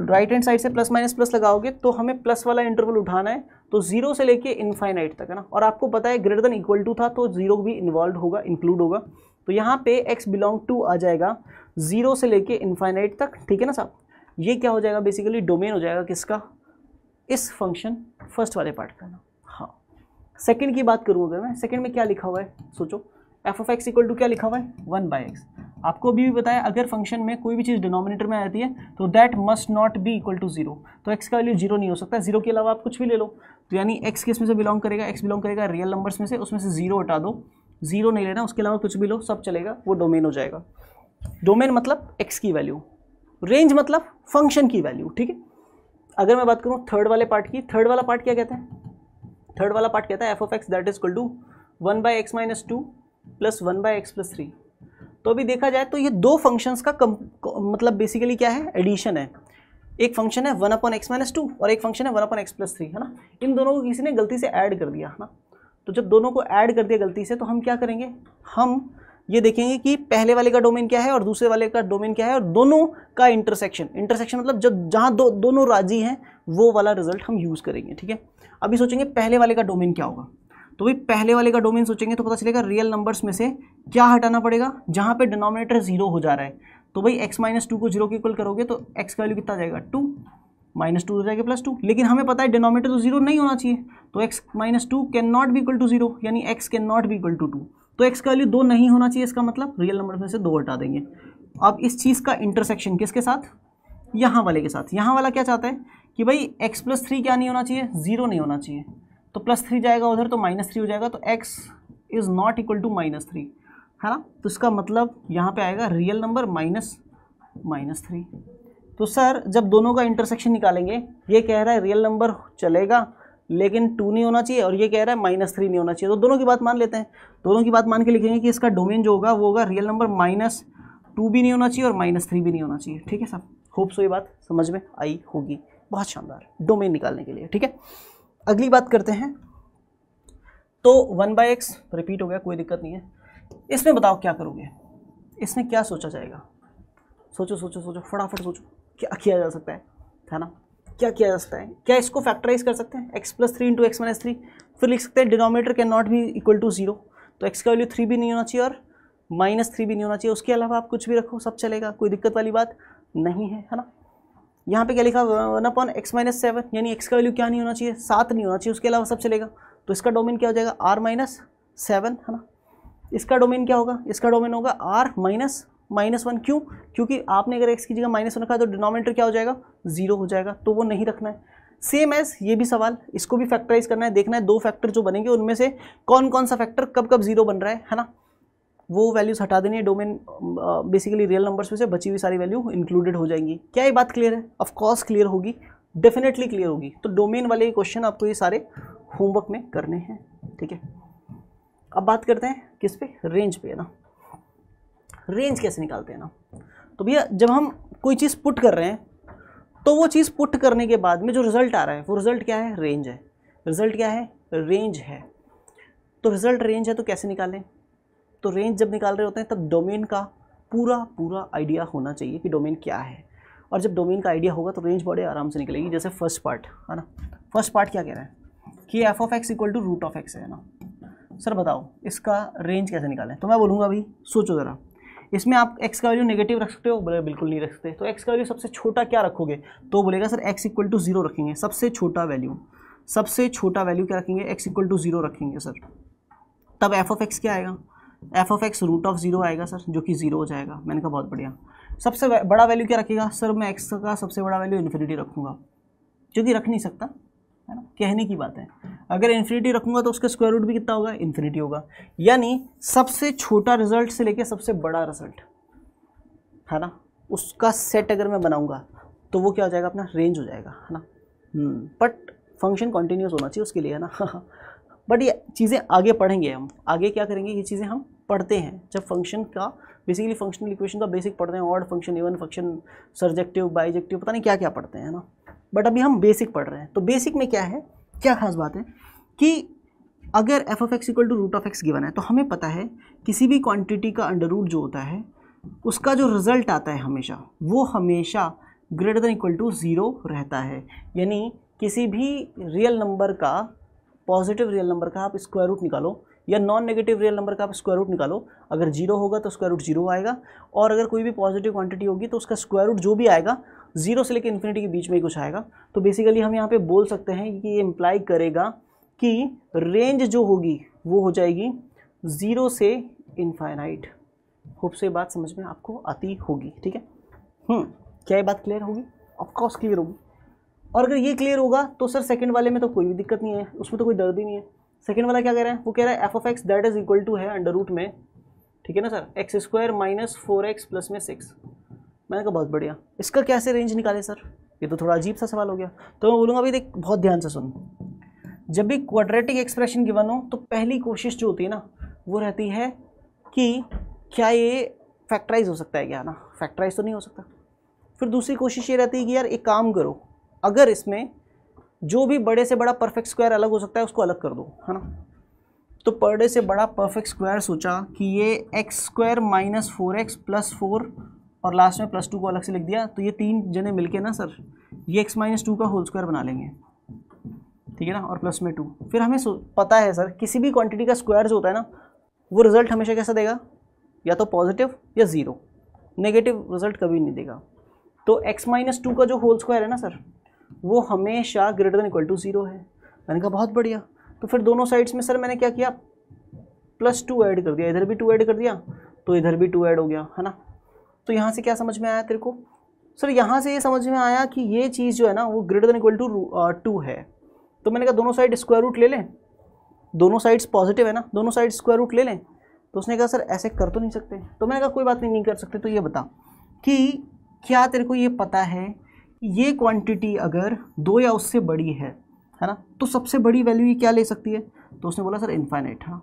राइट हैंड साइड से प्लस माइनस प्लस लगाओगे तो हमें प्लस वाला इंटरवल उठाना है तो जीरो से लेके इनफाइनाइट तक है ना और आपको पता है ग्रेटर देन इक्वल टू था तो जीरो भी इन्वॉल्व होगा इंक्लूड होगा तो यहाँ पे एक्स बिलोंग टू आ जाएगा ज़ीरो से लेके इन्फाइनाइट तक ठीक है ना साहब ये क्या हो जाएगा बेसिकली डोमेन हो जाएगा किसका इस फंक्शन फर्स्ट वाले पार्ट का ना हाँ सेकेंड की बात करूँ अगर मैं सेकेंड में क्या लिखा हुआ है सोचो f of x equal to क्या लिखा हुआ है वन बाई एक्स आपको अभी भी बताया अगर फंक्शन में कोई भी चीज़ डिनोमिनेटर में आती है तो that must not be equal to zero तो एक्स का वैल्यू जीरो नहीं हो सकता जीरो के अलावा आप कुछ भी ले लो तो यानी एक्स किस में से बिलोंग करेगा एक्स बिलोंग करेगा रियल नंबर्स में से उसमें से जीरो हटा दो जीरो नहीं लेना उसके अलावा कुछ भी लो सब चलेगा वो डोमेन हो जाएगा डोमेन मतलब एक्स की वैल्यू रेंज मतलब फंक्शन की वैल्यू ठीक है अगर मैं बात करूँ थर्ड वाले पार्ट की थर्ड वाला पार्ट क्या कहता है थर्ड वाला पार्ट कहता है f of x that is equal to one by x minus two plus one by x plus three तो अभी देखा जाए तो ये दो फंक्शंस का कम, मतलब बेसिकली क्या है एडिशन है एक फंक्शन है one upon x minus two और एक फंक्शन है one upon x plus three है ना इन दोनों को किसी ने गलती से ऐड कर दिया है ना तो जब दोनों को ऐड कर दिया गलती से तो हम क्या करेंगे हम ये देखेंगे कि पहले वाले का डोमेन क्या है और दूसरे वाले का डोमेन क्या है और दोनों का इंटरसेक्शन इंटरसेक्शन मतलब जब जहाँ दो दोनों राजी हैं वो वाला रिजल्ट हम यूज़ करेंगे ठीक है अभी सोचेंगे पहले वाले का डोमेन क्या होगा तो भाई पहले वाले का डोमेन सोचेंगे तो पता चलेगा रियल नंबर्स में से क्या हटाना पड़ेगा जहाँ पे डिनोमिनेटर जीरो हो जा रहा है तो भाई एक्स माइनस टू को जीरो के इक्वल करोगे तो एक्स का वैल्यू कितना जाएगा टू माइनस टू हो जाएगा प्लस टू लेकिन हमें पता है डिनोमिनेटर तो जीरो नहीं होना चाहिए तो x minus two can not भी इक्वल टू जीरो यानी एक्स कैन नॉट भी इक्वल टू टू तो एक्स का वैल्यू दो नहीं होना चाहिए इसका मतलब रियल नंबर में से दो हटा देंगे अब इस चीज़ का इंटरसेक्शन किसके साथ यहाँ वाले के साथ यहाँ वाला क्या चाहता है कि भाई एक्स प्लस थ्री क्या नहीं होना चाहिए ज़ीरो नहीं होना चाहिए तो प्लस थ्री जाएगा उधर तो माइनस थ्री हो जाएगा तो x is not equal to minus three है ना तो इसका मतलब यहाँ पे आएगा real number minus minus three तो सर जब दोनों का इंटरसेक्शन निकालेंगे ये कह रहा है रियल नंबर चलेगा लेकिन टू नहीं होना चाहिए और ये कह रहा है माइनस थ्री नहीं होना चाहिए तो दोनों की बात मान लेते हैं दोनों की बात मान के लिखेंगे कि इसका डोमेन जो होगा वो होगा रियल नंबर माइनस टू भी नहीं होना चाहिए और माइनस थ्री भी नहीं होना चाहिए ठीक है सर होप सो ये बात समझ में आई होगी बहुत शानदार डोमेन निकालने के लिए ठीक है अगली बात करते हैं तो वन बाय एक्स रिपीट हो गया कोई दिक्कत नहीं है इसमें बताओ क्या करोगे इसमें क्या सोचा जाएगा सोचो सोचो सोचो फटाफट सोचो क्या किया जा सकता है है ना क्या किया जा सकता है क्या इसको फैक्टराइज कर सकते हैं x plus three into x minus three फिर लिख सकते हैं डिनोमीटर कैन नॉट भी इक्वल टू जीरो तो एक्स का वैल्यू थ्री भी नहीं होना चाहिए और माइनस थ्री भी नहीं होना चाहिए उसके अलावा आप कुछ भी रखो सब चलेगा कोई दिक्कत वाली बात नहीं है है ना यहाँ पे क्या लिखा one upon x minus seven यानी एक्स का वैल्यू क्या नहीं होना चाहिए सात नहीं होना चाहिए उसके अलावा सब चलेगा तो इसका डोमेन क्या हो जाएगा आर माइनस सेवन है ना इसका डोमेन क्या होगा इसका डोमेन होगा आर माइनस माइनस वन क्यों क्योंकि आपने अगर एक्स की जगह माइनस वन रखा तो डिनोमिनेटर क्या हो जाएगा जीरो हो जाएगा तो वो नहीं रखना है सेम एज ये भी सवाल इसको भी फैक्टराइज करना है देखना है दो फैक्टर जो बनेंगे उनमें से कौन कौन सा फैक्टर कब कब जीरो बन रहा है है ना वो वैल्यूज हटा देनी है डोमेन बेसिकली रियल नंबर्स में से बची हुई सारी वैल्यू इंक्लूडेड हो जाएंगी क्या ये बात क्लियर है ऑफकोर्स क्लियर होगी डेफिनेटली क्लियर होगी तो डोमेन वाले क्वेश्चन आपको ये सारे होमवर्क में करने हैं ठीक है अब बात करते हैं किस पे रेंज पे है ना रेंज कैसे निकालते हैं ना तो भैया जब हम कोई चीज़ पुट कर रहे हैं तो वो चीज़ पुट करने के बाद में जो रिज़ल्ट आ रहा है वो रिज़ल्ट क्या है रेंज है रिज़ल्ट क्या है रेंज है तो रिज़ल्ट रेंज है तो कैसे निकालें तो रेंज जब निकाल रहे होते हैं तब डोमेन का पूरा पूरा आइडिया होना चाहिए कि डोमेन क्या है और जब डोमेन का आइडिया होगा तो रेंज बड़े आराम से निकलेगी जैसे फर्स्ट पार्ट है ना फर्स्ट पार्ट क्या कह रहा है कि f of x equal to root of x है ना सर बताओ इसका रेंज कैसे निकालें तो मैं बोलूँगा अभी सोचो ज़रा इसमें आप एक्स का वैल्यू नेगेटिव रख सकते हो बोले बिल्कुल नहीं रख सकते तो एक्स का वैल्यू सबसे छोटा क्या रखोगे तो बोलेगा sir x equal to zero रखेंगे सबसे छोटा वैल्यू सबसे छोटा वैल्यू क्या रखेंगे एक्स इक्वल टू जीरो रखेंगे सर तब एफ ऑफ एक्स क्या आएगा f of x root of zero आएगा सर जो कि जीरो हो जाएगा मैंने कहा बहुत बढ़िया सबसे बड़ा वैल्यू क्या रखेगा सर मैं एक्स का सबसे बड़ा वैल्यू इन्फिनिटी रखूँगा जो कि रख नहीं सकता है ना कहने की बात है अगर इन्फिनिटी रखूंगा तो उसका स्क्वायर रूट भी कितना होगा इन्फिनिटी होगा यानी सबसे छोटा रिजल्ट से लेके सबसे बड़ा रिजल्ट है ना उसका सेट अगर मैं बनाऊँगा तो वो क्या हो जाएगा अपना रेंज हो जाएगा है ना बट फंक्शन कंटिन्यूस होना चाहिए उसके लिए है ना बट ये चीज़ें आगे पढ़ेंगे हम आगे क्या करेंगे ये चीज़ें हम पढ़ते हैं जब फंक्शन का बेसिकली फंक्शनल इक्वेशन का बेसिक पढ़ते हैं odd function even function surjective bijective पता नहीं क्या क्या पढ़ते हैं ना बट अभी हम बेसिक पढ़ रहे हैं तो बेसिक में क्या है क्या खास बात है कि अगर f of x equal to root of x given है तो हमें पता है किसी भी क्वांटिटी का अंडर रूट जो होता है उसका जो रिज़ल्ट आता है हमेशा वो हमेशा greater than equal to zero रहता है यानी किसी भी रियल नंबर का पॉजिटिव रियल नंबर का आप स्क्वायर रूट निकालो या नॉन नेगेटिव रियल नंबर का आप स्क्वायर रूट निकालो अगर जीरो होगा तो स्क्वायर रूट जीरो आएगा और अगर कोई भी पॉजिटिव क्वांटिटी होगी तो उसका स्क्वायर रूट जो भी आएगा जीरो से लेकर इन्फिनिटी के बीच में ही कुछ आएगा तो बेसिकली हम यहाँ पे बोल सकते हैं कि ये इम्प्लाई करेगा कि रेंज जो होगी वो हो जाएगी ज़ीरो से इनफाइनाइट होप से बात समझ में आपको आती होगी ठीक है हम्म, क्या ये बात क्लियर होगी ऑफकोर्स क्लियर होगी और अगर ये क्लियर होगा तो सर सेकंड वाले में तो कोई भी दिक्कत नहीं है उसमें तो कोई दर्द ही नहीं है सेकंड वाला क्या कह रहा है वो कह रहा है f of x that is equal to है अंडर रूट में ठीक है ना sir x square minus four x plus में सिक्स मैंने कहा बहुत बढ़िया इसका कैसे रेंज निकाले सर ये तो थोड़ा अजीब सा सवाल हो गया तो मैं बोलूँगा अभी देख बहुत ध्यान से सुन जब भी क्वाड्रेटिक एक्सप्रेशन गिवन हो तो पहली कोशिश जो होती है ना वो रहती है कि क्या ये फैक्टराइज हो सकता है क्या ना फैक्टराइज तो नहीं हो सकता फिर दूसरी कोशिश ये रहती है कि यार एक काम करो अगर इसमें जो भी बड़े से बड़ा परफेक्ट स्क्वायर अलग हो सकता है उसको अलग कर दो है ना तो बड़े से बड़ा परफेक्ट स्क्वायर सोचा कि ये x square minus four x plus four और लास्ट में प्लस टू को अलग से लिख दिया तो ये तीन जने मिलके ना सर ये एक्स माइनस टू का होल स्क्वायर बना लेंगे ठीक है ना और प्लस में टू फिर हमें पता है सर किसी भी क्वांटिटी का स्क्वायर जो होता है ना वो रिजल्ट हमेशा कैसा देगा या तो पॉजिटिव या ज़ीरो नेगेटिव रिजल्ट कभी नहीं देगा तो एक्स माइनस टू का जो होल स्क्वायर है ना सर वो हमेशा greater than equal to zero है मैंने कहा बहुत बढ़िया तो फिर दोनों साइड्स में सर मैंने क्या किया प्लस टू ऐड कर दिया इधर भी टू ऐड कर दिया तो इधर भी टू ऐड हो गया है ना तो यहाँ से क्या समझ में आया तेरे को सर यहाँ से ये समझ में आया कि ये चीज़ जो है ना वो greater than equal to two है तो मैंने कहा दोनों साइड स्क्वायर रूट ले लें दोनों साइड्स पॉजिटिव है ना दोनों साइड स्क्वायर रूट ले लें तो उसने कहा सर ऐसे कर तो नहीं सकते तो मैंने कहा कोई बात नहीं नहीं कर सकते तो ये बता कि क्या तेरे को ये पता है कि ये क्वांटिटी अगर दो या उससे बड़ी है है ना तो सबसे बड़ी वैल्यू ये क्या ले सकती है तो उसने बोला सर इन्फाइनाइट हाँ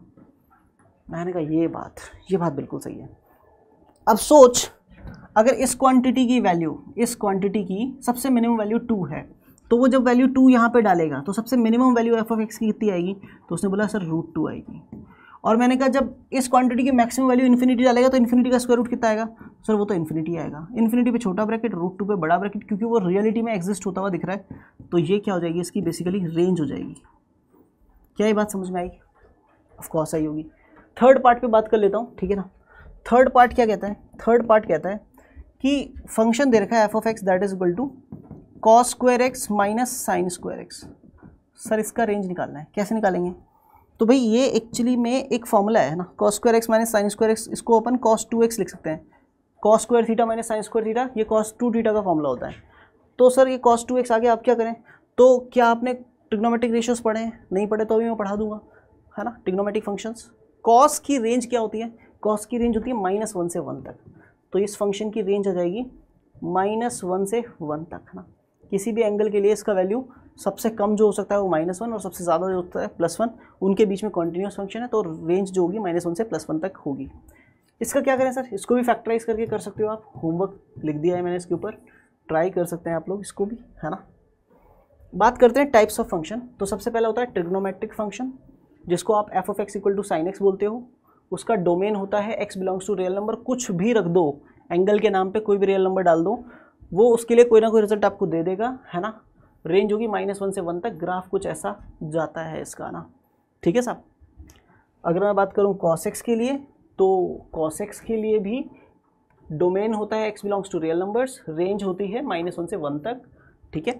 मैंने कहा ये बात ये बात बिल्कुल सही है अब सोच अगर इस क्वांटिटी की वैल्यू इस क्वांटिटी की सबसे मिनिमम वैल्यू टू है तो वो जब वैल्यू टू यहाँ पे डालेगा तो सबसे minimum value f of x की कितनी आएगी तो उसने बोला सर रूट टू आएगी और मैंने कहा जब इस क्वांटिटी की मैक्सिमम वैल्यू इन्फिनिटी डालेगा तो इन्फिनिटी का स्क्वायर रूट कितना आएगा सर वो तो इन्फिनिटी आएगा इन्फिनिटी पे छोटा ब्रैकेट रूट टू पे बड़ा ब्रैकेट क्योंकि वो रियलिटी में एग्जिस्ट होता हुआ दिख रहा है तो ये क्या हो जाएगी इसकी बेसिकली रेंज हो जाएगी क्या ये बात समझ में आई ऑफकोर्स आई होगी थर्ड पार्ट पर बात कर लेता हूँ ठीक है ना थर्ड पार्ट क्या कहता है थर्ड पार्ट कहता है कि फंक्शन दे रखा है f of x that is equal to cos square x minus sine square x sir इसका रेंज निकालना है कैसे निकालेंगे तो भाई ये एक्चुअली में एक फॉर्मूला है ना cos square x minus sine square x इसको अपन कॉस टू एक्स लिख सकते हैं cos square theta minus sine square theta ये कॉस टू थीटा का फॉर्मूला होता है तो सर ये कॉस टू एक्स आगे आप क्या करें तो क्या आपने ट्रिग्नोमेट्रिक रेशियोज पढ़े हैं नहीं पढ़े तो अभी मैं पढ़ा दूंगा है ना ट्रिग्नोमेट्रिक फंक्शंस कॉस की रेंज क्या होती है कॉस की रेंज होती है माइनस वन से वन तक तो इस फंक्शन की रेंज आ जाएगी माइनस वन से वन तक है ना किसी भी एंगल के लिए इसका वैल्यू सबसे कम जो हो सकता है वो माइनस वन और सबसे ज़्यादा जो होता है प्लस वन उनके बीच में कॉन्टीन्यूस फंक्शन है तो रेंज जो होगी माइनस वन से प्लस वन तक होगी इसका क्या करें सर इसको भी फैक्टराइज करके कर सकते हो आप होमवर्क लिख दिया है मैंने इसके ऊपर ट्राई कर सकते हैं आप लोग इसको भी है ना बात करते हैं टाइप्स ऑफ फंक्शन तो सबसे पहला होता है ट्रिग्नोमेट्रिक फंक्शन जिसको आप f of x equal to sine x बोलते हो उसका डोमेन होता है x belongs to real number कुछ भी रख दो एंगल के नाम पे कोई भी रियल नंबर डाल दो वो उसके लिए कोई ना कोई रिजल्ट आपको दे देगा है ना रेंज होगी माइनस वन से वन तक ग्राफ कुछ ऐसा जाता है इसका ना ठीक है साहब अगर मैं बात करूँ कॉसेक्स के लिए तो कॉसेक्स के लिए भी डोमेन होता है x belongs to real numbers range होती है माइनस वन से वन तक ठीक है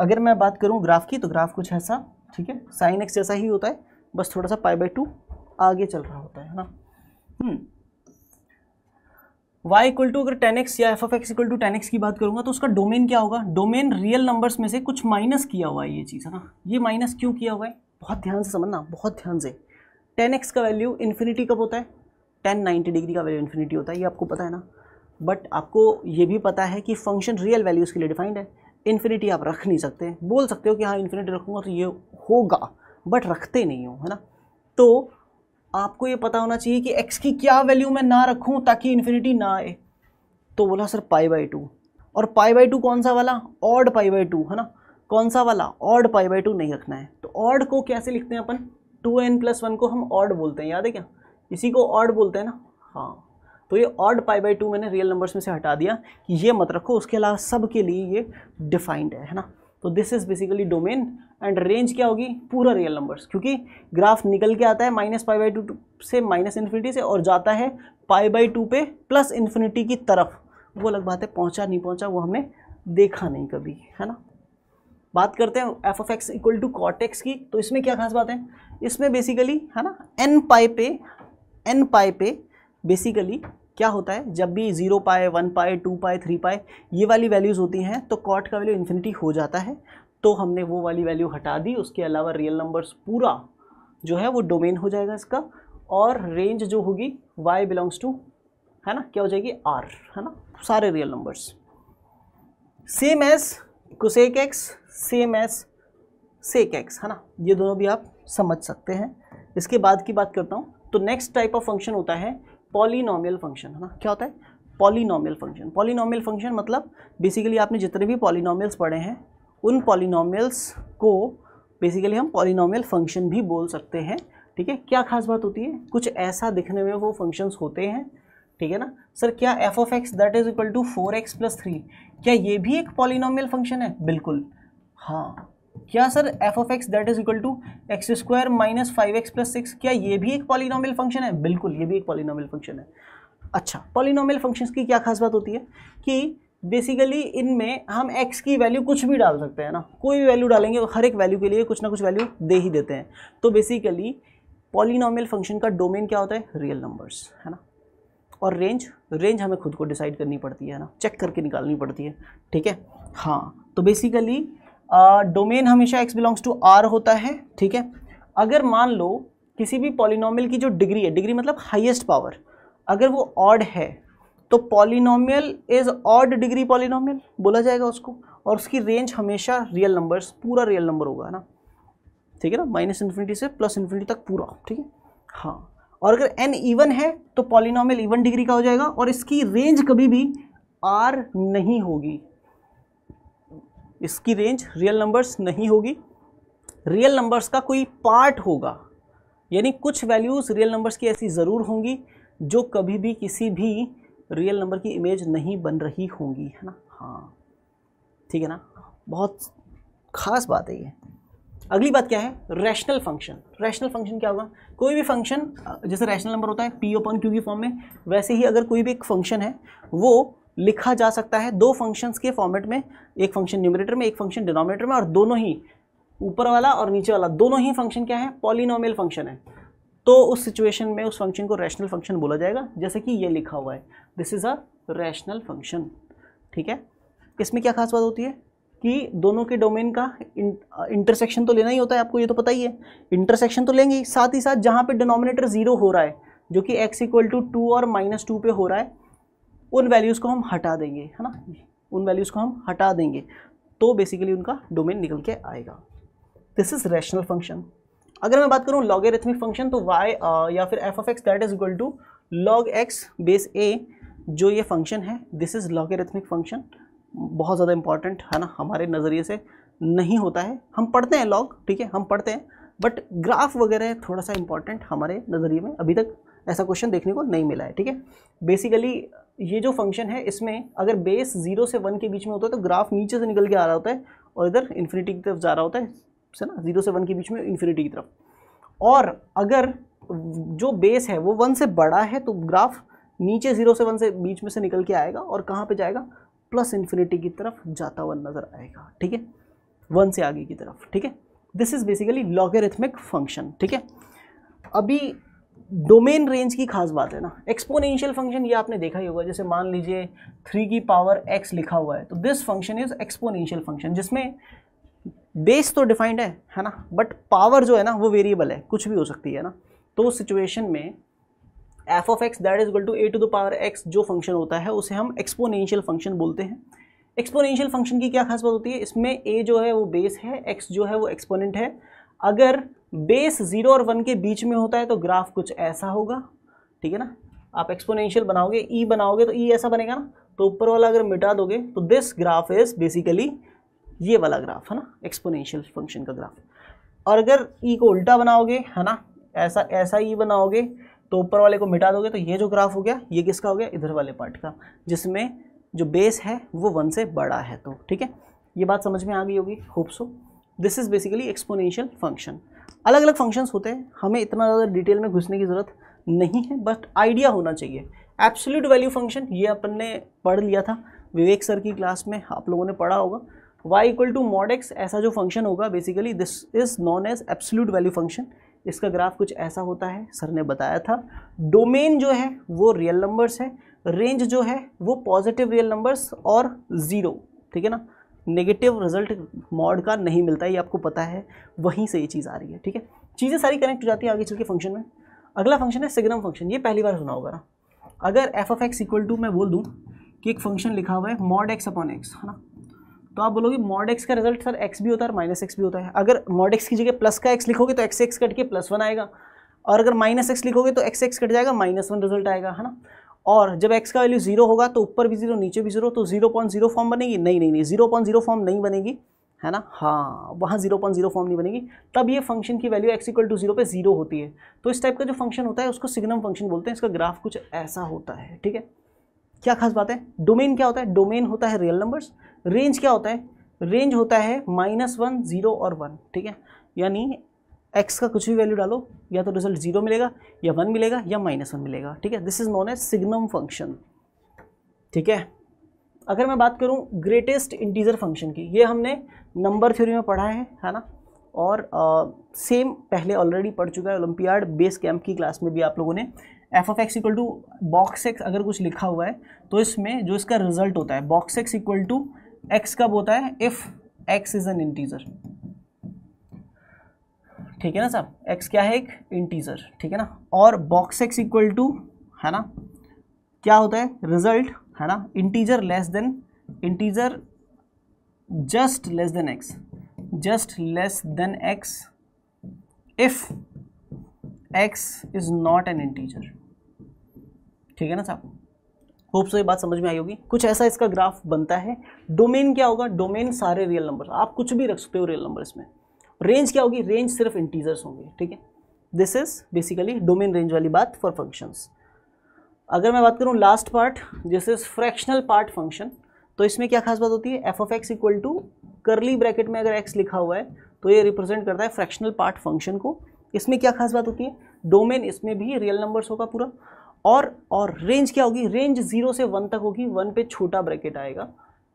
अगर मैं बात करूँ ग्राफ की तो ग्राफ कुछ ऐसा ठीक है साइन एक्स जैसा ही होता है बस थोड़ा सा पाई बाई टू आगे चल रहा होता है ना वाई इक्वल टू अगर टेन एक्स या f f x equal to tan x की बात करूंगा तो उसका डोमेन क्या होगा डोमेन रियल नंबर्स में से कुछ माइनस किया हुआ है ये चीज़ है ना ये माइनस क्यों किया हुआ है बहुत ध्यान से समझना बहुत ध्यान से टेन एक्स का वैल्यू इन्फिनिटी कब होता है टेन नाइन्टी डिग्री का वैल्यू इन्फिनिटी होता है ये आपको पता है ना बट आपको ये भी पता है कि फंक्शन रियल वैल्यूज़ के लिए डिफाइंड है इन्फिनिटी आप रख नहीं सकते बोल सकते हो कि हाँ इन्फिनिटी रखूँगा तो ये होगा बट रखते नहीं हो है ना तो आपको ये पता होना चाहिए कि एक्स की क्या वैल्यू मैं ना रखूँ ताकि इन्फिनिटी ना आए तो बोला सर पाई बाई टू और पाई बाई टू कौन सा वाला ऑड पाई बाई टू है ना कौन सा वाला ऑड पाई बाई टू नहीं रखना है तो ऑड को कैसे लिखते हैं अपन टू एन प्लस वन को हम ऑड बोलते हैं याद है क्या इसी को ऑड बोलते हैं ना हाँ तो ये ऑड पाई बाई टू मैंने रियल नंबर्स में से हटा दिया कि ये मत रखो उसके अलावा सब के लिए ये डिफाइंड है है ना तो this is basically domain and range क्या होगी पूरा रियल नंबर्स क्योंकि ग्राफ निकल के आता है माइनस पाई बाई टू से माइनस इन्फिनिटी से और जाता है पाई बाई टू पे प्लस इन्फिनिटी की तरफ वो अलग बात है पहुंचा नहीं पहुंचा वो हमने देखा नहीं कभी है ना बात करते हैं f of x equal to cot x की तो इसमें क्या खास बात है इसमें बेसिकली है ना एन पाई पे एन पाई पे बेसिकली क्या होता है जब भी जीरो पाए वन पाए टू पाए थ्री पाए ये वाली वैल्यूज़ होती हैं तो कॉट का वैल्यू इन्फिनिटी हो जाता है तो हमने वो वाली वैल्यू हटा दी उसके अलावा रियल नंबर्स पूरा जो है वो डोमेन हो जाएगा इसका और रेंज जो होगी y बिलोंग्स टू है ना क्या हो जाएगी r है ना सारे real numbers same as cosec x same as sec x है ना ये दोनों भी आप समझ सकते हैं इसके बाद की बात करता हूँ तो नेक्स्ट टाइप ऑफ फंक्शन होता है पॉलीनॉमियल फंक्शन है ना क्या होता है पॉलीनॉमियल फंक्शन पॉलीनॉमियल फंक्शन मतलब बेसिकली आपने जितने भी पॉलिनॉमियल्स पढ़े हैं उन पॉलिनॉमियल्स को बेसिकली हम पॉलिनॉमियल फंक्शन भी बोल सकते हैं ठीक है क्या खास बात होती है कुछ ऐसा दिखने में वो फंक्शंस होते हैं ठीक है ना सर क्या f of x that is equal to four x plus three क्या ये भी एक पॉलिनॉमियल फंक्शन है बिल्कुल हाँ क्या sir f of x that is equal to x square minus five x plus six क्या ये भी एक पॉलिनॉमियल फंक्शन है बिल्कुल ये भी एक पॉलिनॉमियल फंक्शन है अच्छा पॉलिनॉमियल फंक्शंस की क्या खास बात होती है कि बेसिकली इनमें हम x की वैल्यू कुछ भी डाल सकते हैं ना कोई भी वैल्यू डालेंगे तो हर एक वैल्यू के लिए कुछ ना कुछ वैल्यू दे ही देते हैं तो बेसिकली पॉलिनॉमियल फंक्शन का डोमेन क्या होता है रियल नंबर्स है ना और रेंज रेंज हमें खुद को डिसाइड करनी पड़ती है ना चेक करके निकालनी पड़ती है ठीक है हाँ तो बेसिकली डोमेन हमेशा एक्स बिलोंग्स टू आर होता है ठीक है अगर मान लो किसी भी पॉलिनॉमियल की जो डिग्री है डिग्री मतलब हाईएस्ट पावर अगर वो ऑड है तो polynomial is odd degree polynomial बोला जाएगा उसको और उसकी रेंज हमेशा रियल नंबर्स पूरा रियल नंबर होगा है ना ठीक है ना माइनस इन्फिनिटी से प्लस इन्फिनिटी तक पूरा ठीक है हाँ और अगर एन इवन है तो पॉलिनॉमियल इवन डिग्री का हो जाएगा और इसकी रेंज कभी भी आर नहीं होगी इसकी रेंज रियल नंबर्स नहीं होगी रियल नंबर्स का कोई पार्ट होगा यानी कुछ वैल्यूज़ रियल नंबर्स की ऐसी ज़रूर होंगी जो कभी भी किसी भी रियल नंबर की इमेज नहीं बन रही होंगी है ना हाँ ठीक है ना बहुत खास बात है ये अगली बात क्या है रैशनल फंक्शन रैशनल फंक्शन क्या होगा कोई भी फंक्शन जैसे रैशनल नंबर होता है पी ओपन क्यू की फॉर्म में वैसे ही अगर कोई भी एक फंक्शन है वो लिखा जा सकता है दो फंक्शंस के फॉर्मेट में एक फंक्शन न्यूमरेटर में एक फंक्शन डिनोमिनेटर में और दोनों ही ऊपर वाला और नीचे वाला दोनों ही फंक्शन क्या है पॉलिनोमियल फंक्शन है तो उस सिचुएशन में उस फंक्शन को रैशनल फंक्शन बोला जाएगा जैसे कि ये लिखा हुआ है this is a rational function ठीक है इसमें क्या खास बात होती है कि दोनों के डोमेन का इंटरसेक्शन तो लेना ही होता है आपको ये तो पता ही है इंटरसेक्शन तो लेंगे साथ ही साथ जहाँ पे डिनोमिनेटर ज़ीरो हो रहा है जो कि एक्स इक्वल टू टू और माइनस टू पे हो रहा है उन वैल्यूज़ को हम हटा देंगे है ना उन वैल्यूज़ को हम हटा देंगे तो बेसिकली उनका डोमेन निकल के आएगा दिस इज़ रैशनल फंक्शन अगर मैं बात करूँ लॉगेरिथमिक फंक्शन तो y uh, या फिर f of x that is equal to log x base a जो ये फंक्शन है दिस इज़ लॉगेरिथमिक फंक्शन बहुत ज़्यादा इंपॉर्टेंट है ना हमारे नज़रिए से नहीं होता है हम पढ़ते हैं लॉग ठीक है हम पढ़ते हैं बट ग्राफ वगैरह थोड़ा सा इंपॉर्टेंट हमारे नज़रिए में अभी तक ऐसा क्वेश्चन देखने को नहीं मिला है ठीक है बेसिकली ये जो फंक्शन है इसमें अगर बेस जीरो से वन के बीच में होता है तो ग्राफ नीचे से निकल के आ रहा होता है और इधर इन्फिनिटी की तरफ जा रहा होता है है ना जीरो से वन के बीच में इन्फिनिटी की तरफ और अगर जो बेस है वो वन से बड़ा है तो ग्राफ नीचे जीरो से वन से बीच में से निकल के आएगा और कहाँ पे जाएगा प्लस इन्फिनिटी की तरफ जाता हुआ नजर आएगा ठीक है वन से आगे की तरफ ठीक है this is basically logarithmic function ठीक है अभी डोमेन रेंज की खास बात है ना एक्सपोनेंशियल फंक्शन ये आपने देखा ही होगा जैसे मान लीजिए थ्री की पावर एक्स लिखा हुआ है तो this function is exponential function जिसमें बेस तो डिफाइंड है है ना बट पावर जो है ना वो वेरिएबल है कुछ भी हो सकती है ना तो उस सिचुएशन में f of x that is equal to a to the power x जो फंक्शन होता है उसे हम एक्सपोनेंशियल फंक्शन बोलते हैं एक्सपोनेंशियल फंक्शन की क्या खास बात होती है इसमें ए जो है वो बेस है एक्स जो है वो एक्सपोनेंट है अगर बेस जीरो और वन के बीच में होता है तो ग्राफ कुछ ऐसा होगा ठीक है ना आप एक्सपोनेंशियल बनाओगे ई e बनाओगे तो ई e ऐसा बनेगा ना तो ऊपर वाला अगर मिटा दोगे तो दिस ग्राफ इज बेसिकली ये वाला ग्राफ है ना एक्सपोनेंशियल फंक्शन का ग्राफ और अगर ई e को उल्टा बनाओगे है ना ऐसा ऐसा ई e बनाओगे तो ऊपर वाले को मिटा दोगे तो ये जो ग्राफ हो गया ये किसका हो गया इधर वाले पार्ट का जिसमें जो बेस है वो वन से बड़ा है तो ठीक है ये बात समझ में आ गई होगी hope so this is basically exponential function अलग अलग फंक्शंस होते हैं हमें इतना ज़्यादा डिटेल में घुसने की ज़रूरत नहीं है बट आइडिया होना चाहिए एब्सोल्यूट वैल्यू फंक्शन ये अपन ने पढ़ लिया था विवेक सर की क्लास में आप लोगों ने पढ़ा होगा y equal to mod x ऐसा जो फंक्शन होगा basically this is known as absolute value function इसका ग्राफ कुछ ऐसा होता है सर ने बताया था डोमेन जो है वो रियल नंबर्स है रेंज जो है वो पॉजिटिव रियल नंबर्स और ज़ीरो ठीक है ना नेगेटिव रिजल्ट मॉड का नहीं मिलता ये आपको पता है वहीं से ये चीज़ आ रही है ठीक है चीज़ें सारी कनेक्ट हो जाती है आगे चल के फंक्शन में अगला फंक्शन है सिग्नम फंक्शन ये पहली बार सुना होगा ना अगर f of x equal to मैं बोल दूँ कि एक फंक्शन लिखा हुआ है मॉड एक्स अपॉन एक्स है ना तो आप बोलोगे मॉड एक्स का रिजल्ट सर एक्स भी होता है और माइनस एक्स भी होता है अगर मॉड एक्स की जगह प्लस का एक्स लिखोगे तो एक्स एक्स कट के प्लस वन आएगा और अगर माइनस एक्स लिखोगे तो एक्स एक्स कट जाएगा माइनस वन रिजल्ट आएगा है ना और जब एक्स का वैल्यू जीरो होगा तो ऊपर भी जीरो नीचे भी जीरो तो जीरो पॉइंट जीरो फॉर्म बनेगी नहीं नहीं नहीं जीरो पॉइंट जीरो फॉर्म नहीं बनेगी है ना हाँ वहाँ जीरो पॉइंट जीरो फॉर्म नहीं बनेगी तब ये फंक्शन की value x equal to zero पे जीरो होती है तो इस टाइप का जो फंक्शन होता है उसको सिग्नम फंक्शन बोलते हैं इसका ग्राफ कुछ ऐसा होता है ठीक है क्या खास बात है डोमेन क्या होता है डोमेन होता है रियल नंबर्स रेंज क्या होता है रेंज होता है माइनस वन ज़ीरो और वन ठीक है यानी एक्स का कुछ भी वैल्यू डालो या तो रिजल्ट जीरो मिलेगा या वन मिलेगा या माइनस वन मिलेगा ठीक है this is known as signum function ठीक है अगर मैं बात करूँ ग्रेटेस्ट इंटीजर फंक्शन की ये हमने नंबर थ्योरी में पढ़ा है है ना और सेम uh, पहले ऑलरेडी पढ़ चुका है ओलंपियाड बेस कैंप की क्लास में भी आप लोगों ने f of x equal to box x अगर कुछ लिखा हुआ है तो इसमें जो इसका रिजल्ट होता है box x equal to x कब होता है if x is an integer ठीक है ना साहब एक्स क्या है एक इंटीजर ठीक है ना और बॉक्स एक्स इक्वल टू है ना क्या होता है रिजल्ट है ना integer less than integer just less than x just less than x if x is not an integer ठीक है ना साहब होप सो ये बात समझ में आई होगी कुछ ऐसा इसका ग्राफ बनता है डोमेन क्या होगा डोमेन सारे रियल नंबर आप कुछ भी रख सकते हो रियल नंबर इसमें रेंज क्या होगी रेंज सिर्फ इंटीजर्स होंगे ठीक है this is basically domain range वाली बात फॉर फंक्शंस अगर मैं बात करूँ last part this is fractional part function तो इसमें क्या खास बात होती है f of x equal to curly bracket में अगर एक्स लिखा हुआ है तो ये रिप्रेजेंट करता है फ्रैक्शनल पार्ट फंक्शन को इसमें क्या खास बात होती है डोमेन इसमें भी रियल नंबर्स होगा पूरा और और रेंज क्या होगी रेंज जीरो से वन तक होगी वन पे छोटा ब्रैकेट आएगा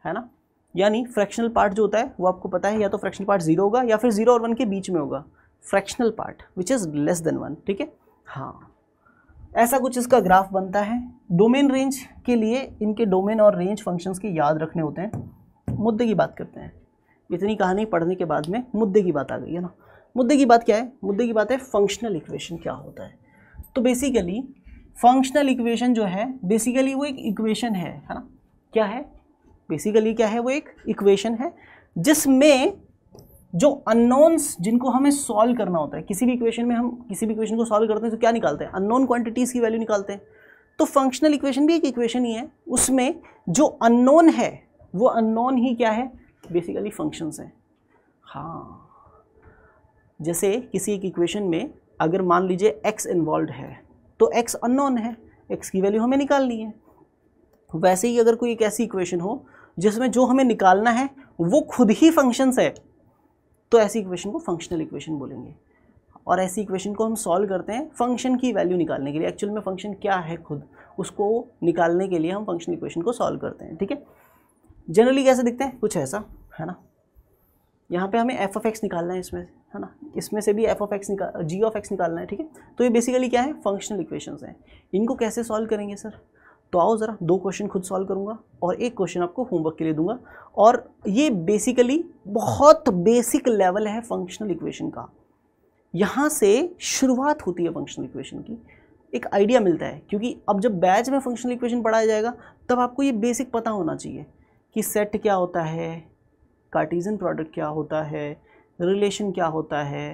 है ना यानी फ्रैक्शनल पार्ट जो होता है वो आपको पता है या तो फ्रैक्शनल पार्ट जीरो होगा या फिर जीरो और वन के बीच में होगा fractional part which is less than one ठीक है हाँ ऐसा कुछ इसका ग्राफ बनता है डोमेन रेंज के लिए इनके डोमेन और रेंज फंक्शंस के याद रखने होते हैं मुद्दे की बात करते हैं इतनी कहानी पढ़ने के बाद में मुद्दे की बात आ गई है ना मुद्दे की बात क्या है मुद्दे की बात है फंक्शनल इक्वेशन क्या होता है तो बेसिकली फंक्शनल इक्वेशन जो है बेसिकली वो एक इक्वेशन है है ना क्या है बेसिकली क्या है वो एक इक्वेशन है जिसमें जो अननोन्स जिनको हमें सॉल्व करना होता है किसी भी इक्वेशन में हम किसी भी इक्वेशन को सॉल्व करते हैं तो क्या निकालते हैं अननोन क्वांटिटीज़ की वैल्यू निकालते हैं तो फंक्शनल इक्वेशन भी एक इक्वेशन ही है उसमें जो अननोन है वो अननोन ही क्या है बेसिकली फंक्शंस हैं हाँ जैसे किसी एक इक्वेशन में अगर मान लीजिए एक्स इन्वॉल्व है तो एक्स अननोन है एक्स की वैल्यू हमें निकालनी है तो वैसे ही अगर कोई एक ऐसी इक्वेशन हो जिसमें जो हमें निकालना है वो खुद ही फंक्शंस है तो ऐसी इक्वेशन को फंक्शनल इक्वेशन बोलेंगे और ऐसी इक्वेशन को हम सॉल्व करते हैं फंक्शन की वैल्यू निकालने के लिए एक्चुअल में फंक्शन क्या है खुद उसको निकालने के लिए हम फंक्शनल इक्वेशन को सॉल्व करते हैं ठीक है जनरली कैसे दिखते हैं कुछ ऐसा है ना यहाँ पे हमें एफ ऑफ एक्स निकालना है इसमें है ना इसमें से भी एफ ऑफ एक्स निकाल जी ऑफ एक्स निकालना है ठीक है तो ये बेसिकली क्या है फंक्शनल इक्वेशंस हैं इनको कैसे सॉल्व करेंगे सर तो आओ ज़रा दो क्वेश्चन खुद सॉल्व करूँगा और एक क्वेश्चन आपको होमवर्क के लिए दूंगा और ये बेसिकली बहुत बेसिक लेवल है फंक्शनल इक्वेशन का यहाँ से शुरुआत होती है फंक्शनल इक्वेशन की एक आइडिया मिलता है क्योंकि अब जब बैच में फंक्शनल इक्वेशन पढ़ाया जाएगा तब आपको ये बेसिक पता होना चाहिए कि सेट क्या होता है कार्टिजन प्रोडक्ट क्या होता है रिलेशन क्या होता है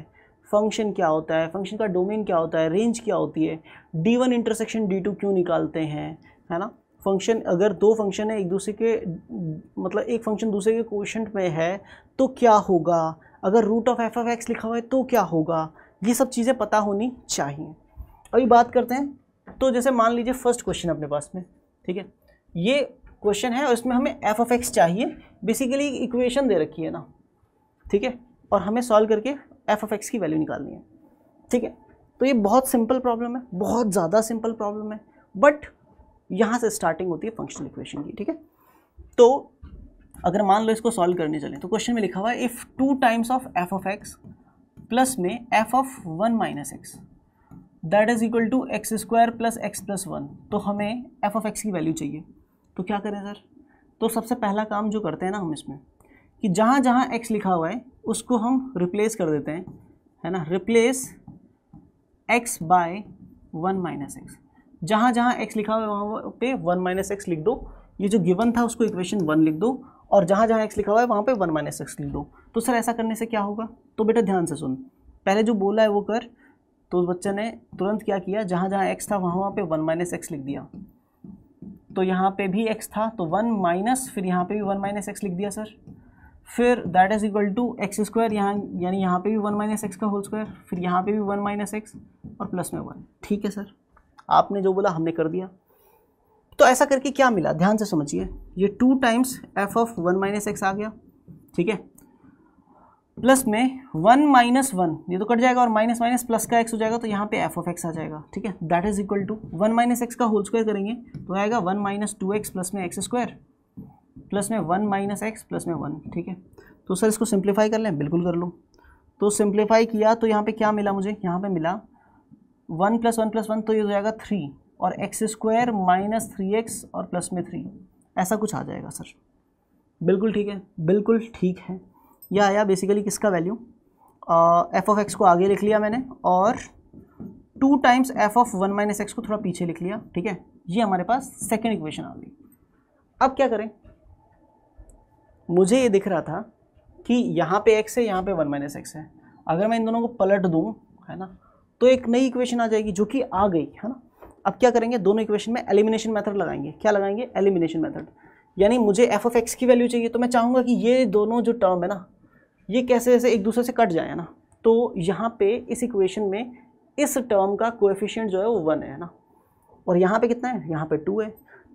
फंक्शन क्या होता है फंक्शन का डोमेन क्या होता है रेंज क्या होती है D one intersection D two क्यों निकालते हैं है ना फंक्शन अगर दो फंक्शन है एक दूसरे के मतलब एक फंक्शन दूसरे के क्वेश्चन में है तो क्या होगा अगर root of f of x लिखा हुआ है तो क्या होगा ये सब चीज़ें पता होनी चाहिए अभी बात करते हैं तो जैसे मान लीजिए फर्स्ट क्वेश्चन अपने पास में ठीक है ये क्वेश्चन है और इसमें हमें एफ ऑफ एक्स चाहिए बेसिकली इक्वेशन दे रखी है ना ठीक है और हमें सॉल्व करके एफ ऑफ एक्स की वैल्यू निकालनी है ठीक है तो ये बहुत सिंपल प्रॉब्लम है बहुत ज़्यादा सिंपल प्रॉब्लम है बट यहाँ से स्टार्टिंग होती है फंक्शनल इक्वेशन की ठीक है तो अगर मान लो इसको सॉल्व करने चलें तो क्वेश्चन में लिखा हुआ है if two times of f of x plus में f of one minus x that is equal to x square plus x plus one तो हमें एफ ऑफ एक्स की वैल्यू चाहिए तो क्या करें सर तो सबसे पहला काम जो करते हैं ना हम इसमें कि जहाँ जहाँ एक्स लिखा हुआ है उसको हम रिप्लेस कर देते हैं है ना replace x by one minus x जहाँ जहाँ एक्स लिखा हुआ है वहाँ पे वन माइनस एक्स लिख दो ये जो गिवन था उसको इक्वेशन वन लिख दो और जहाँ जहाँ एक्स लिखा हुआ है वहाँ पे वन माइनस एक्स लिख दो तो सर ऐसा करने से क्या होगा तो बेटा ध्यान से सुन पहले जो बोला है वो कर तो बच्चे ने तुरंत क्या किया जहाँ जहाँ एक्स था वहाँ वहाँ पर वन माइनस एक्स लिख दिया तो यहाँ पे भी x था तो वन माइनस फिर यहाँ पे भी वन माइनस एक्स लिख दिया सर फिर that is equal to x square यहाँ यानी यहाँ पे भी वन माइनस एक्स का होल स्क्वायर फिर यहाँ पे भी वन माइनस एक्स और प्लस में वन ठीक है सर आपने जो बोला हमने कर दिया तो ऐसा करके क्या मिला ध्यान से समझिए ये two times f of one minus x आ गया ठीक है प्लस में वन माइनस वन ये तो कट जाएगा और माइनस माइनस प्लस का एक्स हो जाएगा तो यहाँ पे एफ ऑफ एक्स आ जाएगा ठीक है that is equal to one minus x का होल स्क्वायर करेंगे तो आएगा one minus two x plus में एक्स स्क्वायर प्लस में वन माइनस एक्स प्लस में वन ठीक है तो सर इसको सिंप्लीफाई कर लें बिल्कुल कर लो तो सिंप्लीफाई किया तो यहाँ पर क्या मिला मुझे यहाँ पर मिला one plus one plus one तो ये हो जाएगा थ्री और x square minus three x और प्लस में थ्री ऐसा कुछ आ जाएगा सर बिल्कुल ठीक है बिल्कुल ठीक है ये आया बेसिकली किसका वैल्यू एफ ऑफ एक्स को आगे लिख लिया मैंने और two times f of one minus x को थोड़ा पीछे लिख लिया ठीक है ये हमारे पास सेकेंड इक्वेशन आ गई अब क्या करें मुझे ये दिख रहा था कि यहाँ पे एक्स है यहाँ पे वन माइनस एक्स है अगर मैं इन दोनों को पलट दूँ है ना तो एक नई इक्वेशन आ जाएगी जो कि आ गई है ना अब क्या करेंगे दोनों इक्वेशन में एलिमिनेशन मेथड लगाएंगे क्या लगाएंगे एलिमिनेशन मेथड यानी मुझे एफ ऑफ एक्स की वैल्यू चाहिए तो मैं चाहूँगा कि ये दोनों जो टर्म है ना ये कैसे जैसे एक दूसरे से कट जाए ना तो यहाँ पे इस इक्वेशन में इस टर्म का कोएफिशिएंट जो है वो वन है ना और यहाँ पे कितना है यहाँ पे टू है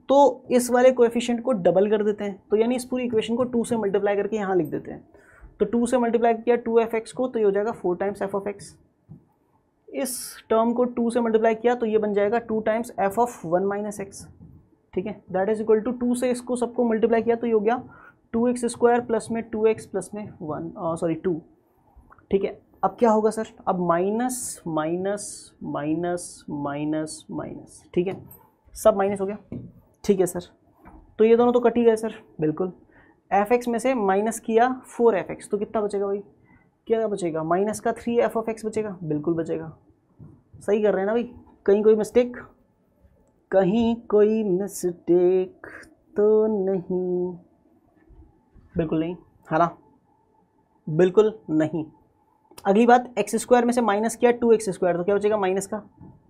तो इस वाले कोएफिशिएंट को डबल कर देते हैं तो यानी इस पूरी इक्वेशन को टू से मल्टीप्लाई करके यहाँ लिख देते हैं तो टू से मल्टीप्लाई किया टू एफ एक्स को तो ये हो जाएगा four times f of x इस टर्म को टू से मल्टीप्लाई किया तो ये बन जाएगा two times f of one minus x ठीक है that is equal to two से इसको सबको मल्टीप्लाई किया तो ये हो गया टू एक्स स्क्वायर प्लस में टू एक्स प्लस में वन सॉरी टू ठीक है अब क्या होगा सर अब minus minus minus minus minus ठीक है सब माइनस हो गया ठीक है सर तो ये दोनों तो कट ही गए सर बिल्कुल एफ एक्स में से माइनस किया फोर एफ एक्स तो कितना बचेगा भाई क्या बचेगा माइनस का थ्री एफ ऑफ एक्स बचेगा बिल्कुल बचेगा सही कर रहे हैं ना भाई कहीं कोई मिस्टेक कहीं कोई मिस्टेक तो नहीं बिल्कुल नहीं है हाँ ना बिल्कुल नहीं अगली बात एक्स स्क्वायर में से माइनस किया टू एक्स स्क्वायर तो क्या हो जाएगा माइनस का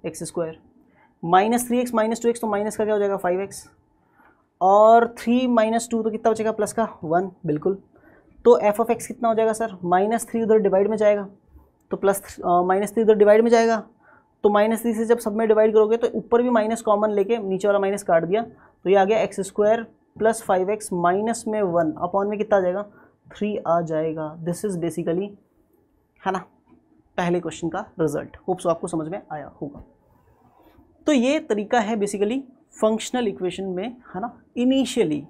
x square minus three x minus two x तो माइनस का क्या हो जाएगा फाइव एक्स और थ्री माइनस टू तो कितना हो जाएगा प्लस का वन बिल्कुल तो एफ ऑफ एक्स कितना हो जाएगा सर माइनस थ्री उधर डिवाइड में जाएगा तो प्लस माइनस थ्री उधर डिवाइड में जाएगा तो माइनस थ्री से जब सब में डिवाइड करोगे तो ऊपर भी माइनस कॉमन लेके नीचे वाला माइनस काट दिया तो ये आ गया x square plus five x minus में वन अपॉन में कितना आ जाएगा थ्री आ जाएगा दिस इज़ बेसिकली है ना पहले क्वेश्चन का रिजल्ट होप्स आपको समझ में आया होगा तो ये तरीका है बेसिकली फंक्शनल इक्वेशन में है ना इनिशियली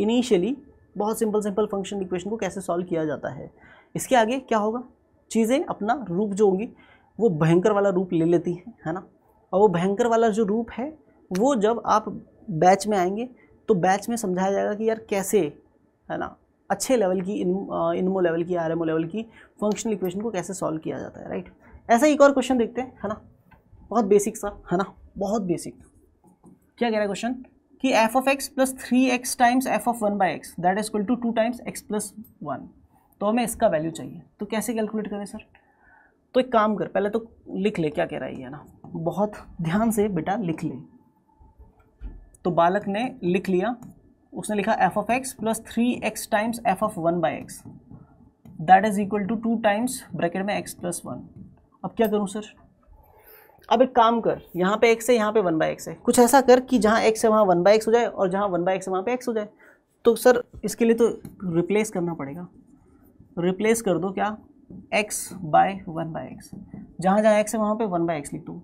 इनिशियली बहुत सिंपल सिंपल फंक्शनल इक्वेशन को कैसे सॉल्व किया जाता है इसके आगे क्या होगा चीज़ें अपना रूप जो होंगी वो भयंकर वाला रूप ले लेती हैं है ना और वो भयंकर वाला जो रूप है वो जब आप बैच में आएंगे तो बैच में समझाया जाएगा कि यार कैसे है ना अच्छे लेवल की इन इनमो लेवल की आरएमओ लेवल की फंक्शनल इक्वेशन को कैसे सॉल्व किया जाता है राइट ऐसा एक और क्वेश्चन देखते हैं है ना बहुत बेसिक सा है ना बहुत बेसिक क्या कह रहा है क्वेश्चन कि f of x plus three x times f of one by x that is equal to two times x plus one तो हमें इसका वैल्यू चाहिए तो कैसे कैलकुलेट करें सर तो एक काम कर पहले तो लिख ले क्या कह रहा है ये ना बहुत ध्यान से बेटा लिख ले तो बालक ने लिख लिया उसने लिखा f of x plus three x times f of one by x that is equal to two times bracket में एक्स प्लस वन अब क्या करूँ सर अब एक काम कर यहाँ पे एक्स है यहाँ पे वन बाई एक्स है कुछ ऐसा कर कि जहाँ एक्स है वहाँ वन बाई एक्स हो जाए और जहाँ वन बाई एक्स है वहाँ पे एक्स हो जाए तो सर इसके लिए तो रिप्लेस करना पड़ेगा रिप्लेस कर दो क्या x by one by x जहाँ जहाँ एक्स है वहाँ पे वन बाय एक्स लिख दो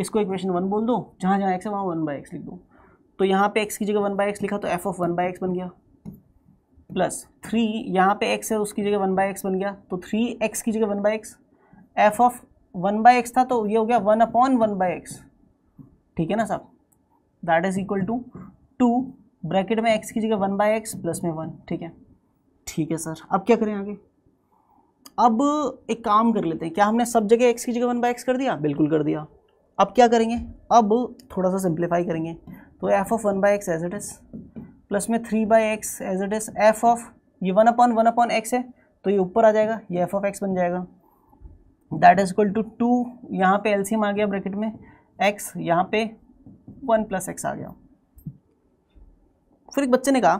इसको इक्वेशन वन बोल दो जहाँ जहाँ एक्स है वहाँ वन बाय एक्स लिख दो तो यहाँ पे एक्स की जगह वन बाई एक्स लिखा तो f of one by x बन गया प्लस थ्री यहाँ पे एक्स है उसकी जगह वन बाई एक्स बन गया तो थ्री एक्स की जगह one by x f of one by x था तो ये हो गया one upon one by x ठीक है ना साहब that is equal to two bracket में एक्स की जगह वन बाई एक्स प्लस में वन ठीक है ठीक है सर अब क्या करें आगे अब एक काम कर लेते हैं क्या हमने सब जगह एक्स की जगह वन बाई एक्स कर दिया बिल्कुल कर दिया अब क्या करेंगे अब थोड़ा सा सिंप्लीफाई करेंगे तो f of one by x as it is plus में three by x as it is f of ये one upon one upon x है तो ये ऊपर आ जाएगा ये एफ ऑफ एक्स बन जाएगा that is equal to two यहाँ पे एलसीएम आ गया ब्रैकेट में एक्स यहाँ पे वन प्लस एक्स आ गया फिर एक बच्चे ने कहा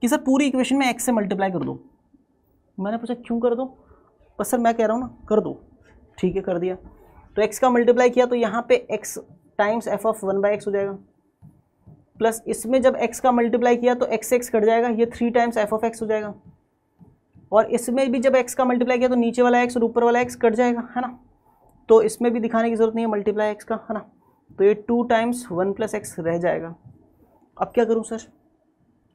कि सर पूरी इक्वेशन में एक्स से मल्टीप्लाई कर दो मैंने पूछा क्यों कर दो बस सर मैं कह रहा हूँ ना कर दो ठीक है कर दिया तो एक्स का मल्टीप्लाई किया तो यहाँ पे x times f of one by x हो जाएगा प्लस इसमें जब एक्स का मल्टीप्लाई किया तो एक्स एक्स कट जाएगा ये three times f of x हो जाएगा और इसमें भी जब एक्स का मल्टीप्लाई किया तो नीचे वाला एक्स और ऊपर वाला एक्स कट जाएगा है ना तो इसमें भी दिखाने की ज़रूरत नहीं है मल्टीप्लाई एक्स का है ना तो ये two times one plus x रह जाएगा अब क्या करूँ सर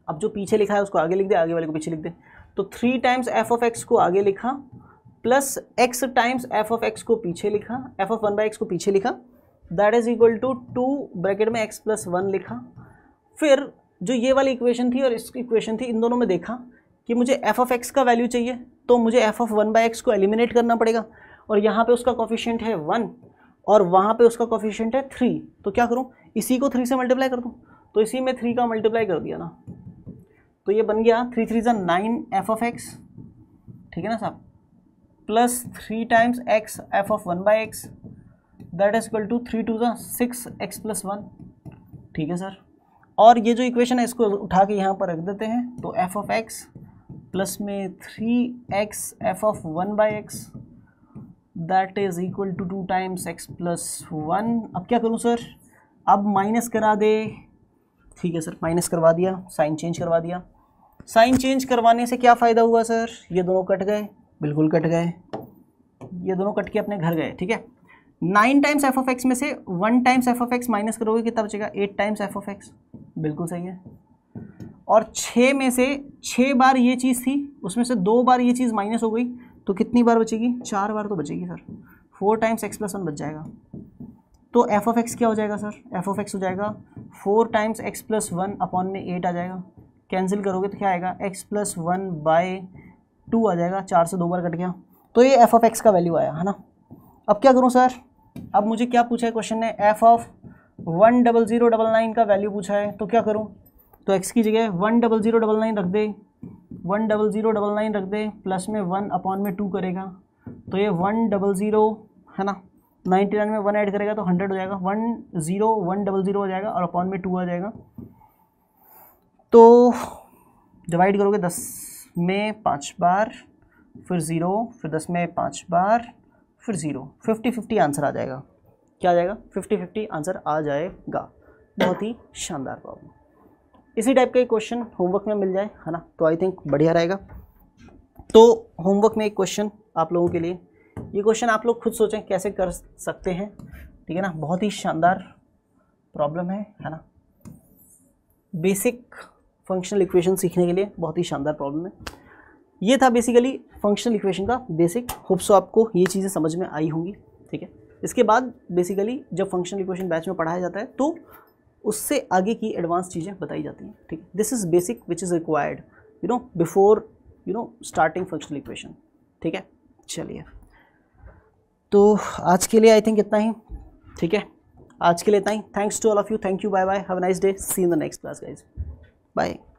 अब जो पीछे लिखा है उसको आगे लिख दे आगे वाले को पीछे लिख दे तो three times f of x को आगे लिखा plus x times f of x को पीछे लिखा f of one by x को पीछे लिखा that is equal to two bracket में एक्स प्लस वन लिखा फिर जो ये वाली इक्वेशन थी और इस इक्वेशन थी इन दोनों में देखा कि मुझे एफ ऑफ एक्स का वैल्यू चाहिए तो मुझे f of one by x को एलिमिनेट करना पड़ेगा और यहाँ पे उसका कॉफिशेंट है वन और वहाँ पे उसका कॉफिशेंट है थ्री तो क्या करूँ इसी को थ्री से मल्टीप्लाई कर दूँ तो इसी में थ्री का मल्टीप्लाई कर दिया ना तो ये बन गया थ्री थ्री जन नाइन एफ ऑफ एक्स ठीक है ना साहब plus three times x f of one by x that is equal to three two जन सिक्स एक्स प्लस वन ठीक है सर और ये जो इक्वेशन है इसको उठा के यहाँ पर रख देते हैं तो एफ ऑफ एक्स प्लस में three x f of one by x that is equal to two times x plus one अब क्या करूँ सर अब माइनस करा दे ठीक है सर माइनस करवा दिया साइन चेंज करवा दिया साइन चेंज करवाने से क्या फ़ायदा हुआ सर ये दोनों कट गए बिल्कुल कट गए ये दोनों कट के अपने घर गए ठीक है nine times f of x में से one times f of x minus करोगे कितना बचेगा eight times f of x बिल्कुल सही है और छः में से छः बार ये चीज़ थी उसमें से दो बार ये चीज़ माइनस हो गई तो कितनी बार बचेगी चार बार तो बचेगी sir four times x plus one बच जाएगा तो एफ ऑफ एक्स क्या हो जाएगा सर एफ ऑफ एक्स हो जाएगा four times x plus one upon में एट आ जाएगा कैंसिल करोगे तो क्या आएगा x plus one by two आ जाएगा चार से दो बार कट गया तो ये एफ ऑफ एक्स का वैल्यू आया है ना अब क्या करूँ सर अब मुझे क्या पूछा है क्वेश्चन ने f of one double zero double nine का वैल्यू पूछा है तो क्या करूँ तो एक्स की जगह one double zero double nine रख दे one double zero double nine रख दे प्लस में वन अपॉन में टू करेगा तो ये वन डबल ज़ीरो है ना नाइन्टी नाइन में वन ऐड करेगा तो हंड्रेड हो जाएगा one zero one double zero हो जाएगा और अपॉन में टू आ जाएगा तो डिवाइड करोगे दस में पाँच बार फिर ज़ीरो फिर दस में पाँच बार फिर ज़ीरो फिफ्टी फिफ्टी आंसर आ जाएगा क्या आ जाएगा फिफ्टी फिफ्टी आंसर आ जाएगा बहुत ही शानदार प्रॉब्लम इसी टाइप का एक क्वेश्चन होमवर्क में मिल जाए है ना तो आई थिंक बढ़िया रहेगा तो होमवर्क में एक क्वेश्चन आप लोगों के लिए ये क्वेश्चन आप लोग खुद सोचें कैसे कर सकते हैं ठीक है ना बहुत ही शानदार प्रॉब्लम है है ना बेसिक फंक्शनल इक्वेशन सीखने के लिए बहुत ही शानदार प्रॉब्लम है ये था बेसिकली फंक्शनल इक्वेशन का बेसिक होप्सो आपको ये चीज़ें समझ में आई होंगी ठीक है इसके बाद बेसिकली जब फंक्शनल इक्वेशन बैच में पढ़ाया जाता है तो उससे आगे की एडवांस चीज़ें बताई जाती हैं ठीक है this is basic which is required you know before you know starting functional equation ठीक है चलिए तो आज के लिए आई थिंक इतना ही ठीक है आज के लिए इतना ही thanks to all of you thank you bye bye have nice day see in the next class guys bye